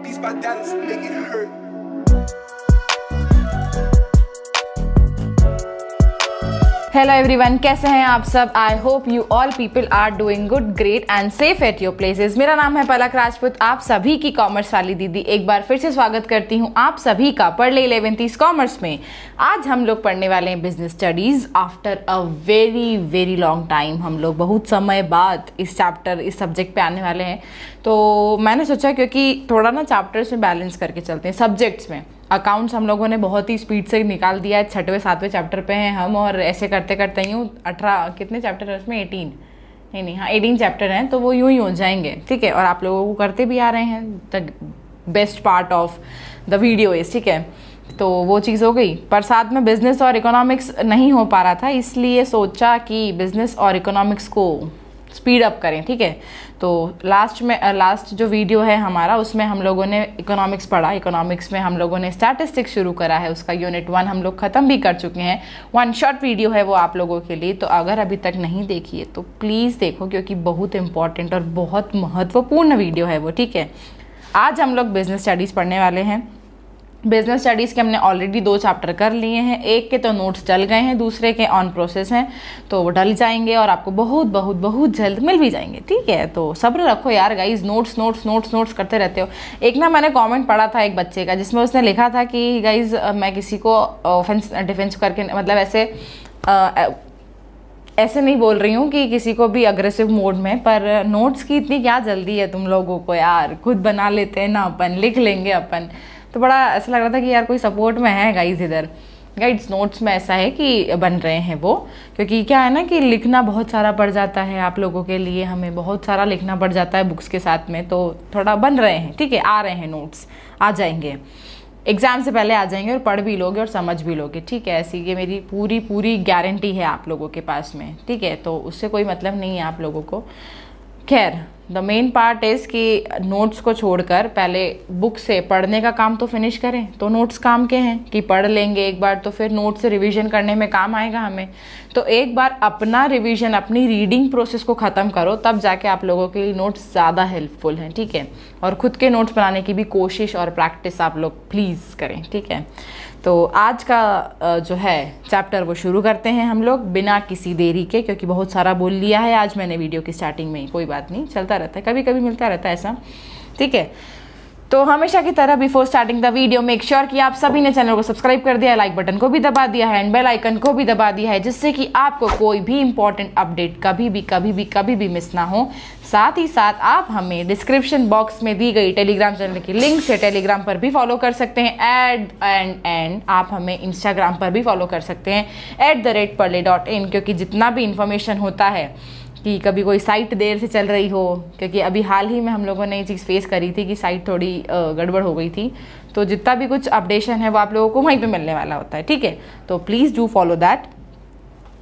These bandanas make it hurt. Hello everyone कैसे हैं आप सब I hope you all people are doing good great and safe at your places मेरा नाम है पलक राजपूत आप सभी की कॉमर्स वाली दीदी एक बार फिर से स्वागत करती हूं आप सभी का पढ़ ले इलेवेंथ इस कॉमर्स में आज हम लोग पढ़ने वाले हैं business studies after a very very long time हम लोग बहुत समय बाद इस चैप्टर इस सब्जेक्ट पे आने वाले हैं तो मैंने सोचा क्योंकि थोड़ा ना चैप्टर्स में बैलेंस करके चलते हैं सब्जेक्ट्स में अकाउंट्स हम लोगों ने बहुत ही स्पीड से निकाल दिया है छठवें सातवें चैप्टर पे हैं हम और ऐसे करते करते यूँ अठारह कितने चैप्टर है उसमें एटीन नहीं नहीं हाँ एटीन चैप्टर हैं तो वो यूँ ही हो जाएंगे ठीक है और आप लोगों को करते भी आ रहे हैं the best part of the video is ठीक है तो वो चीज़ हो गई पर साथ में बिज़नेस और इकोनॉमिक्स नहीं हो पा रहा था इसलिए सोचा कि बिज़नेस और इकोनॉमिक्स को स्पीड अप करें ठीक है तो लास्ट में लास्ट uh, जो वीडियो है हमारा उसमें हम लोगों ने इकोनॉमिक्स पढ़ा इकोनॉमिक्स में हम लोगों ने स्टैटिस्टिक्स शुरू करा है उसका यूनिट वन हम लोग ख़त्म भी कर चुके हैं वन शॉर्ट वीडियो है वो आप लोगों के लिए तो अगर अभी तक नहीं देखी है तो प्लीज़ देखो क्योंकि बहुत इंपॉर्टेंट और बहुत महत्वपूर्ण वीडियो है वो ठीक है आज हम लोग बिज़नेस स्टडीज़ पढ़ने वाले हैं बिजनेस स्टडीज़ के हमने ऑलरेडी दो चैप्टर कर लिए हैं एक के तो नोट्स डल गए हैं दूसरे के ऑन प्रोसेस हैं तो वो डल जाएंगे और आपको बहुत बहुत बहुत जल्द मिल भी जाएंगे ठीक है तो सब्र रखो यार guys notes notes notes notes करते रहते हो एक ना मैंने कमेंट पढ़ा था एक बच्चे का जिसमें उसने लिखा था कि गाइज मैं किसी को ऑफेंस डिफेंस करके मतलब ऐसे आ, ऐसे नहीं बोल रही हूँ कि किसी को भी अग्रेसिव मोड में पर नोट्स की इतनी क्या जल्दी है तुम लोगों को यार खुद बना लेते हैं ना अपन लिख लेंगे अपन तो बड़ा ऐसा लग रहा था कि यार कोई सपोर्ट में है गाइज इधर गाइड्स नोट्स में ऐसा है कि बन रहे हैं वो क्योंकि क्या है ना कि लिखना बहुत सारा पड़ जाता है आप लोगों के लिए हमें बहुत सारा लिखना पड़ जाता है बुक्स के साथ में तो थोड़ा बन रहे हैं ठीक है आ रहे हैं नोट्स आ जाएंगे एग्ज़ाम से पहले आ जाएंगे और पढ़ भी लोगे और समझ भी लोगे ठीक है ऐसी ये मेरी पूरी पूरी गारंटी है आप लोगों के पास में ठीक है तो उससे कोई मतलब नहीं है आप लोगों को खैर द मेन पार्ट इज़ कि नोट्स को छोड़कर पहले बुक से पढ़ने का काम तो फिनिश करें तो नोट्स काम के हैं कि पढ़ लेंगे एक बार तो फिर नोट्स से रिविज़न करने में काम आएगा हमें तो एक बार अपना रिविजन अपनी रीडिंग प्रोसेस को ख़त्म करो तब जाके आप लोगों के लिए नोट्स ज़्यादा हेल्पफुल हैं ठीक है और ख़ुद के नोट्स बनाने की भी कोशिश और प्रैक्टिस आप लोग प्लीज़ करें ठीक है तो आज का जो है चैप्टर वो शुरू करते हैं हम लोग बिना किसी देरी के क्योंकि बहुत सारा बोल लिया है आज मैंने वीडियो की स्टार्टिंग में ही कोई बात नहीं चलता रहता है कभी कभी मिलता रहता है ऐसा ठीक है तो हमेशा की तरह before starting the video make sure कि आप सभी ने चैनल को सब्सक्राइब कर दिया है लाइक बटन को भी दबा दिया है एंड बेल आइकन को भी दबा दिया है जिससे कि आपको कोई भी इंपॉर्टेंट अपडेट कभी भी कभी भी कभी भी मिस ना हो साथ ही साथ आप हमें डिस्क्रिप्शन बॉक्स में दी गई टेलीग्राम चैनल की लिंक से टेलीग्राम पर भी फॉलो कर सकते हैं एड एंड एंड आप हमें इंस्टाग्राम पर भी फॉलो कर सकते हैं at the rate dot in क्योंकि जितना भी इंफॉर्मेशन होता है कि कभी कोई साइट देर से चल रही हो क्योंकि अभी हाल ही में हम लोगों ने ये चीज़ फेस करी थी कि साइट थोड़ी गड़बड़ हो गई थी तो जितना भी कुछ अपडेशन है वो आप लोगों को वहीं पे मिलने वाला होता है ठीक है तो please do follow that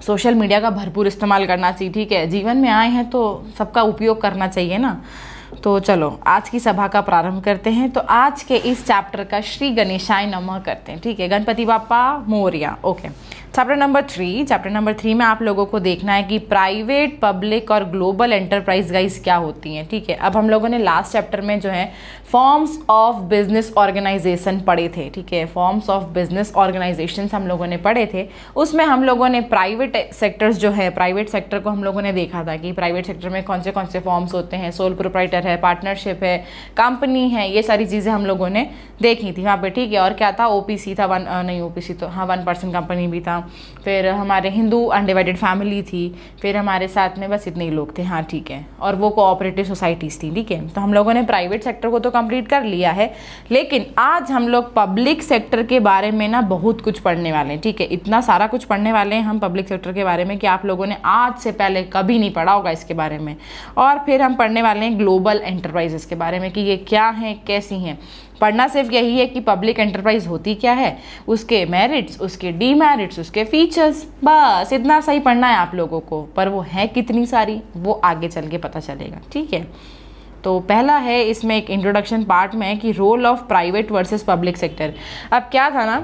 social media का भरपूर इस्तेमाल करना चाहिए ठीक है जीवन में आए हैं तो सबका उपयोग करना चाहिए ना तो चलो आज की सभा का प्रारंभ करते हैं तो आज के इस चैप्टर का श्री गणेशाय नमः करते हैं ठीक है Ganpati Bappa Morya okay chapter number three chapter number three में आप लोगों को देखना है कि प्राइवेट पब्लिक और ग्लोबल एंटरप्राइज गाइस क्या होती हैं ठीक है अब हम लोगों ने लास्ट चैप्टर में जो है फॉर्म्स ऑफ बिजनेस ऑर्गेनाइजेशन पढ़े थे ठीक है फॉर्म्स ऑफ बिजनेस ऑर्गेनाइजेशन हम लोगों ने पढ़े थे उसमें हम लोगों ने प्राइवेट सेक्टर्स जो है प्राइवेट सेक्टर को हम लोगों ने देखा था कि प्राइवेट सेक्टर में कौन से कौन से फॉर्म्स होते हैं सोल प्रोप्राइटर है पार्टनरशिप है कंपनी है ये सारी चीज़ें हम लोगों ने देखी थी वहाँ पर ठीक है और क्या था ओ था वन नहीं ओ तो हाँ वन पर्सन कंपनी भी था फिर हमारे हिंदू अनडिवाइडेड फैमिली थी फिर हमारे साथ में बस इतने ही लोग थे हाँ ठीक है और वो कोऑपरेटिव सोसाइटीज़ थी ठीक है तो हम लोगों ने प्राइवेट सेक्टर को तो कंप्लीट कर लिया है लेकिन आज हम लोग पब्लिक सेक्टर के बारे में ना बहुत कुछ पढ़ने वाले हैं ठीक है इतना सारा कुछ पढ़ने वाले हैं हम पब्लिक सेक्टर के बारे में कि आप लोगों ने आज से पहले कभी नहीं पढ़ा होगा इसके बारे में और फिर हम पढ़ने वाले हैं ग्लोबल एंटरप्राइजेस के बारे में कि ये क्या हैं कैसी हैं पढ़ना सिर्फ यही है कि पब्लिक एंटरप्राइज होती क्या है उसके मेरिट्स उसके डीमेरिट्स उसके फीचर्स बस इतना सही पढ़ना है आप लोगों को पर वो है कितनी सारी वो आगे चल के पता चलेगा ठीक है तो पहला है इसमें एक इंट्रोडक्शन पार्ट में है कि role of private versus public sector अब क्या था ना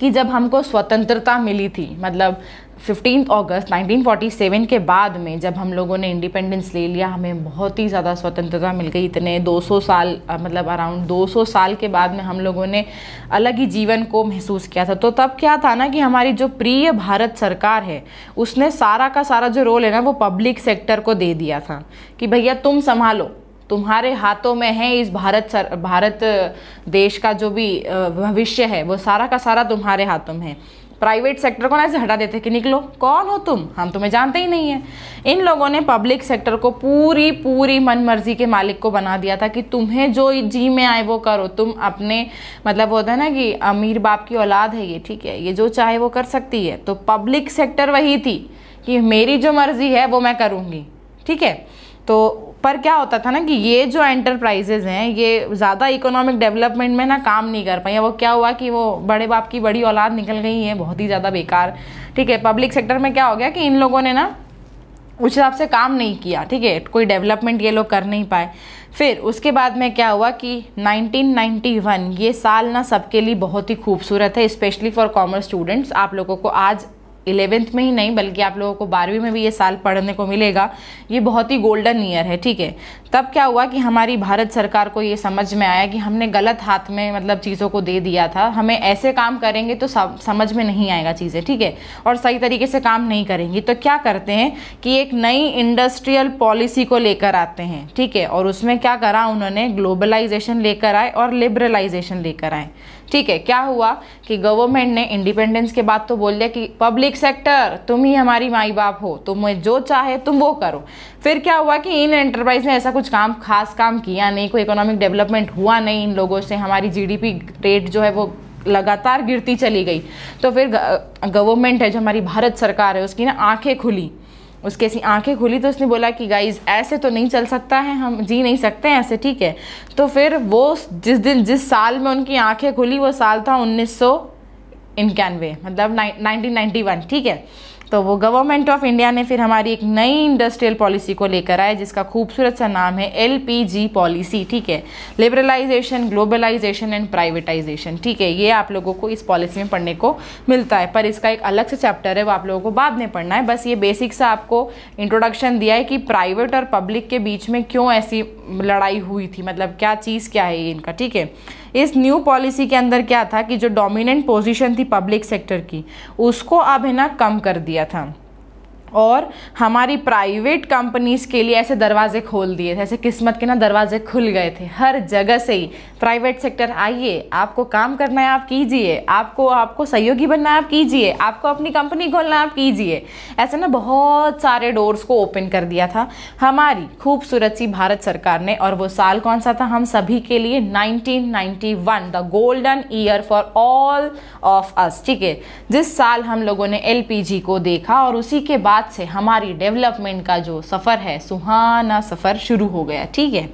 कि जब हमको स्वतंत्रता मिली थी मतलब फिफ्टीन अगस्त 1947 के बाद में जब हम लोगों ने इंडिपेंडेंस ले लिया हमें बहुत ही ज़्यादा स्वतंत्रता मिल गई इतने 200 साल मतलब अराउंड 200 साल के बाद में हम लोगों ने अलग ही जीवन को महसूस किया था तो तब क्या था ना कि हमारी जो प्रिय भारत सरकार है उसने सारा का सारा जो रोल है ना वो पब्लिक सेक्टर को दे दिया था कि भैया तुम संभालो तुम्हारे हाथों में है इस भारत सर भारत देश का जो भी भविष्य है वो सारा का सारा तुम्हारे हाथों में है प्राइवेट सेक्टर को ना ऐसे हटा देते कि निकलो कौन हो तुम हम तुम्हें जानते ही नहीं है इन लोगों ने पब्लिक सेक्टर को पूरी पूरी मन मर्जी के मालिक को बना दिया था कि तुम्हें जो जी में आए वो करो तुम अपने मतलब होता है ना कि अमीर बाप की औलाद है ये ठीक है ये जो चाहे वो कर सकती है तो पब्लिक सेक्टर वही थी कि मेरी जो मर्जी है वो मैं करूँगी ठीक है तो पर क्या होता था ना कि ये जो एंटरप्राइजेज हैं ये ज़्यादा इकोनॉमिक डेवलपमेंट में ना काम नहीं कर पाई वो क्या हुआ कि वो बड़े बाप की बड़ी औलाद निकल गई है बहुत ही ज़्यादा बेकार ठीक है पब्लिक सेक्टर में क्या हो गया कि इन लोगों ने ना उस हिसाब से काम नहीं किया ठीक है कोई डेवलपमेंट ये लोग कर नहीं पाए फिर उसके बाद में क्या हुआ कि 1991 ये साल ना सबके लिए बहुत ही खूबसूरत है स्पेशली फॉर कॉमर्स स्टूडेंट्स आप लोगों को आज इलेवेंथ में ही नहीं बल्कि आप लोगों को बारहवीं में भी ये साल पढ़ने को मिलेगा ये बहुत ही गोल्डन ईयर है ठीक है तब क्या हुआ कि हमारी भारत सरकार को ये समझ में आया कि हमने गलत हाथ में मतलब चीज़ों को दे दिया था हमें ऐसे काम करेंगे तो समझ में नहीं आएगा चीज़ें ठीक है और सही तरीके से काम नहीं करेंगी तो क्या करते हैं कि एक नई इंडस्ट्रियल पॉलिसी को लेकर आते हैं ठीक है और उसमें क्या करा उन्होंने ग्लोबलाइजेशन लेकर आए और लिबरलाइजेशन लेकर आए ठीक है क्या हुआ कि गवर्नमेंट ने इंडिपेंडेंस के बाद तो बोल दिया कि पब्लिक सेक्टर तुम ही हमारी माई बाप हो तुम्हें जो चाहे तुम वो करो फिर क्या हुआ कि इन एंटरप्राइज ने ऐसा कुछ काम खास काम किया नहीं कोई इकोनॉमिक डेवलपमेंट हुआ नहीं इन लोगों से हमारी जीडीपी रेट जो है वो लगातार गिरती चली गई तो फिर गवर्नमेंट है जो हमारी भारत सरकार है उसकी ना आंखें खुली उसके ऐसी आंखें खुली तो उसने बोला कि गाइज ऐसे तो नहीं चल सकता है हम जी नहीं सकते हैं ऐसे ठीक है तो फिर वो जिस दिन जिस साल में उनकी आंखें खुली वो साल था उन्नीस सौ इक्यानवे मतलब नाइनटीन नाइन्टी वन ठीक है तो वो गवर्नमेंट ऑफ इंडिया ने फिर हमारी एक नई इंडस्ट्रियल पॉलिसी को लेकर आए जिसका खूबसूरत सा नाम है एल पॉलिसी ठीक है लिबरलाइजेशन ग्लोबलाइजेशन एंड प्राइवेटाइजेशन ठीक है ये आप लोगों को इस पॉलिसी में पढ़ने को मिलता है पर इसका एक अलग से चैप्टर है वो आप लोगों को बाद में पढ़ना है बस ये बेसिक सा आपको इंट्रोडक्शन दिया है कि प्राइवेट और पब्लिक के बीच में क्यों ऐसी लड़ाई हुई थी मतलब क्या चीज़ क्या है इनका ठीक है इस न्यू पॉलिसी के अंदर क्या था कि जो डोमिनेंट पोजीशन थी पब्लिक सेक्टर की उसको अब है ना कम कर दिया था और हमारी प्राइवेट कंपनीज़ के लिए ऐसे दरवाजे खोल दिए थे ऐसे किस्मत के ना दरवाजे खुल गए थे हर जगह से ही प्राइवेट सेक्टर आइए आपको काम करना है आप कीजिए आपको आपको सहयोगी बनना है आप कीजिए आपको अपनी कंपनी खोलना है आप कीजिए ऐसे ना बहुत सारे डोर्स को ओपन कर दिया था हमारी खूबसूरत सी भारत सरकार ने और वो साल कौन सा था हम सभी के लिए nineteen the golden year for all of us ठीक है जिस साल हम लोगों ने एल को देखा और उसी के बाद बाद से हमारी डेवलपमेंट का जो सफ़र है सुहाना सफ़र शुरू हो गया ठीक है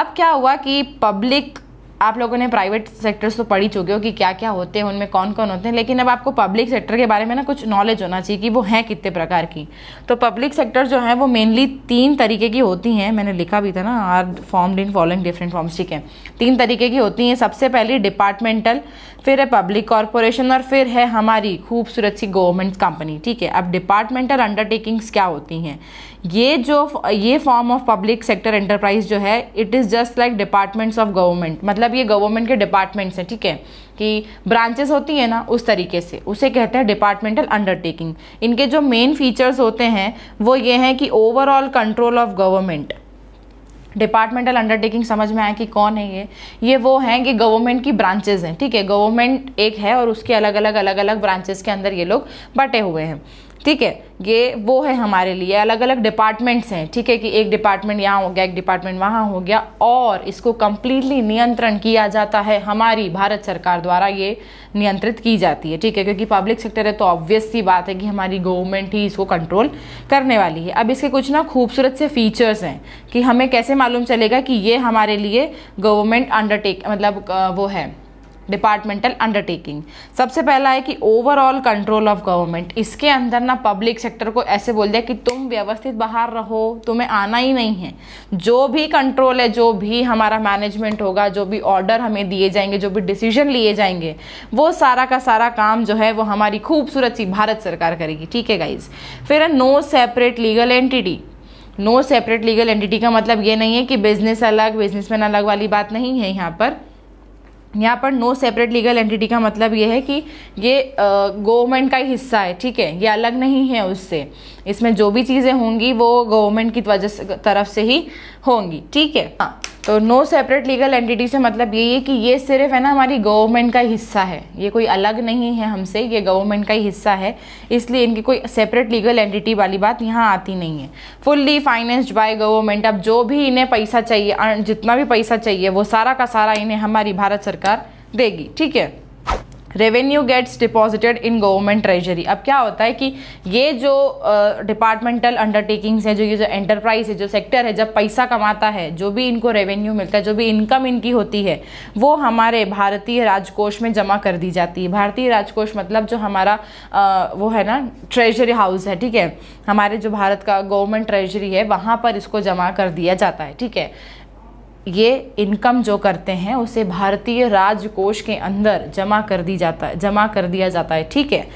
अब क्या हुआ कि पब्लिक आप लोगों ने प्राइवेट सेक्टर्स तो पढ़ी चुके हो कि क्या क्या होते हैं उनमें कौन कौन होते हैं लेकिन अब आपको पब्लिक सेक्टर के बारे में ना कुछ नॉलेज होना चाहिए कि वो हैं कितने प्रकार की तो पब्लिक सेक्टर जो है वो मेनली तीन तरीके की होती हैं मैंने लिखा भी था ना are form in following different forms ठीक है तीन तरीके की होती हैं सबसे पहली डिपार्टमेंटल फिर है पब्लिक कॉरपोरेशन और फिर है हमारी खूबसूरत सी गवर्नमेंट कंपनी ठीक है अब डिपार्टमेंटल अंडरटेकिंग्स क्या होती हैं ये जो ये form of public sector enterprise जो है it is just like departments of government मतलब ये गवर्नमेंट के डिपार्टमेंट्स हैं ठीक है कि ब्रांचेस होती हैं ना उस तरीके से उसे कहते हैं डिपार्टमेंटल अंडरटेकिंग इनके जो मेन फीचर्स होते हैं वो ये हैं कि overall control of government departmental undertaking समझ में आया कि कौन है ये ये वो हैं कि गवर्नमेंट की ब्रांचेज हैं ठीक है गवर्नमेंट एक है और उसके अलग अलग अलग अलग ब्रांचेज के अंदर ये लोग बटे हुए हैं ठीक है ये वो है हमारे लिए अलग अलग डिपार्टमेंट्स हैं ठीक है कि एक डिपार्टमेंट यहाँ हो गया एक डिपार्टमेंट वहाँ हो गया और इसको कम्प्लीटली नियंत्रण किया जाता है हमारी भारत सरकार द्वारा ये नियंत्रित की जाती है ठीक है क्योंकि पब्लिक सेक्टर है तो ऑब्वियस सी बात है कि हमारी गवर्नमेंट ही इसको कंट्रोल करने वाली है अब इसके कुछ ना खूबसूरत से फीचर्स हैं कि हमें कैसे मालूम चलेगा कि ये हमारे लिए गवर्नमेंट अंडरटेक मतलब वो है डिपार्टमेंटल अंडरटेकिंग सबसे पहला है कि ओवरऑल कंट्रोल ऑफ गवर्नमेंट इसके अंदर ना पब्लिक सेक्टर को ऐसे बोल दिया कि तुम व्यवस्थित बाहर रहो तुम्हें आना ही नहीं है जो भी कंट्रोल है जो भी हमारा मैनेजमेंट होगा जो भी ऑर्डर हमें दिए जाएंगे जो भी डिसीजन लिए जाएंगे वो सारा का सारा काम जो है वो हमारी खूबसूरत सी भारत सरकार करेगी ठीक है गाइज फिर है no separate legal entity no separate legal entity का मतलब ये नहीं है कि बिजनेस अलग बिजनेसमैन अलग वाली बात नहीं है यहाँ पर यहाँ पर नो सेपरेट लीगल एंटिटी का मतलब ये है कि ये गवर्नमेंट का ही हिस्सा है ठीक है ये अलग नहीं है उससे इसमें जो भी चीज़ें होंगी वो गवर्नमेंट की वजह तरफ से ही होंगी ठीक है हाँ तो नो सेपरेट लीगल एंटिटी से मतलब यही है कि ये सिर्फ है ना हमारी गवर्नमेंट का हिस्सा है ये कोई अलग नहीं है हमसे ये गवर्नमेंट का ही हिस्सा है इसलिए इनकी कोई सेपरेट लीगल एंटिटी वाली बात यहाँ आती नहीं है फुल्ली फाइनेंस्ड बाय गवर्नमेंट अब जो भी इन्हें पैसा चाहिए जितना भी पैसा चाहिए वो सारा का सारा इन्हें हमारी भारत सरकार देगी ठीक है revenue gets deposited in government treasury अब क्या होता है कि ये जो डिपार्टमेंटल अंडरटेकिंग्स है जो ये जो एंटरप्राइज है जो सेक्टर है जब पैसा कमाता है जो भी इनको रेवेन्यू मिलता है जो भी इनकम इनकी होती है वो हमारे भारतीय राजकोष में जमा कर दी जाती है भारतीय राजकोष मतलब जो हमारा uh, वो है ना ट्रेजरी हाउस है ठीक है हमारे जो भारत का गवर्नमेंट ट्रेजरी है वहाँ पर इसको जमा कर दिया जाता है ठीक है ये इनकम जो करते हैं उसे भारतीय राजकोष के अंदर जमा कर दी जाता है जमा कर दिया जाता है ठीक है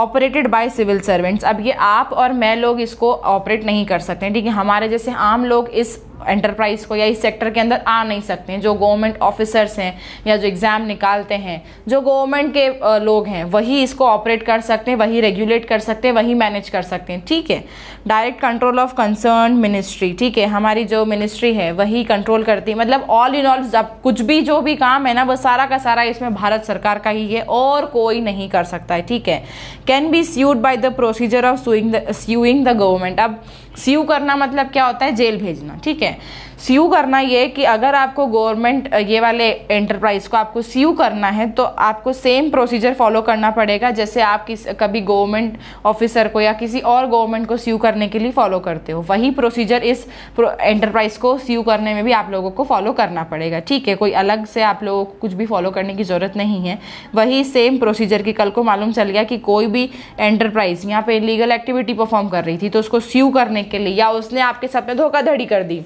ऑपरेटेड बाय सिविल सर्वेंट्स अब ये आप और मैं लोग इसको ऑपरेट नहीं कर सकते ठीक है हमारे जैसे आम लोग इस एंटरप्राइज को या इस सेक्टर के अंदर आ नहीं सकते हैं जो गवर्नमेंट ऑफिसर्स हैं या जो एग्ज़ाम निकालते हैं जो गवर्नमेंट के लोग हैं वही इसको ऑपरेट कर सकते हैं वही रेगुलेट कर सकते हैं वही मैनेज कर सकते हैं ठीक है direct control of concern ministry ठीक है हमारी जो मिनिस्ट्री है वही कंट्रोल करती है मतलब ऑल इन ऑल जब कुछ भी जो भी काम है ना वो सारा का सारा इसमें भारत सरकार का ही है और कोई नहीं कर सकता है ठीक है can be sued by the procedure of suing the suing the government अब सीयू करना मतलब क्या होता है जेल भेजना ठीक है सीयू करना ये कि अगर आपको गवर्नमेंट ये वाले एंटरप्राइज को आपको सीयू करना है तो आपको सेम प्रोसीजर फॉलो करना पड़ेगा जैसे आप किस कभी गवर्नमेंट ऑफिसर को या किसी और गवर्नमेंट को सीयू करने के लिए फॉलो करते हो वही प्रोसीजर इस एंटरप्राइज को सीयू करने में भी आप लोगों को फॉलो करना पड़ेगा ठीक है कोई अलग से आप लोगों को कुछ भी फॉलो करने की ज़रूरत नहीं है वही सेम प्रोसीजर की कल को मालूम चल गया कि कोई भी एंटरप्राइज यहाँ पे लीगल एक्टिविटी परफॉर्म कर रही थी तो उसको सीव करने के लिए या उसने आपके साथ में धोखाधड़ी कर दी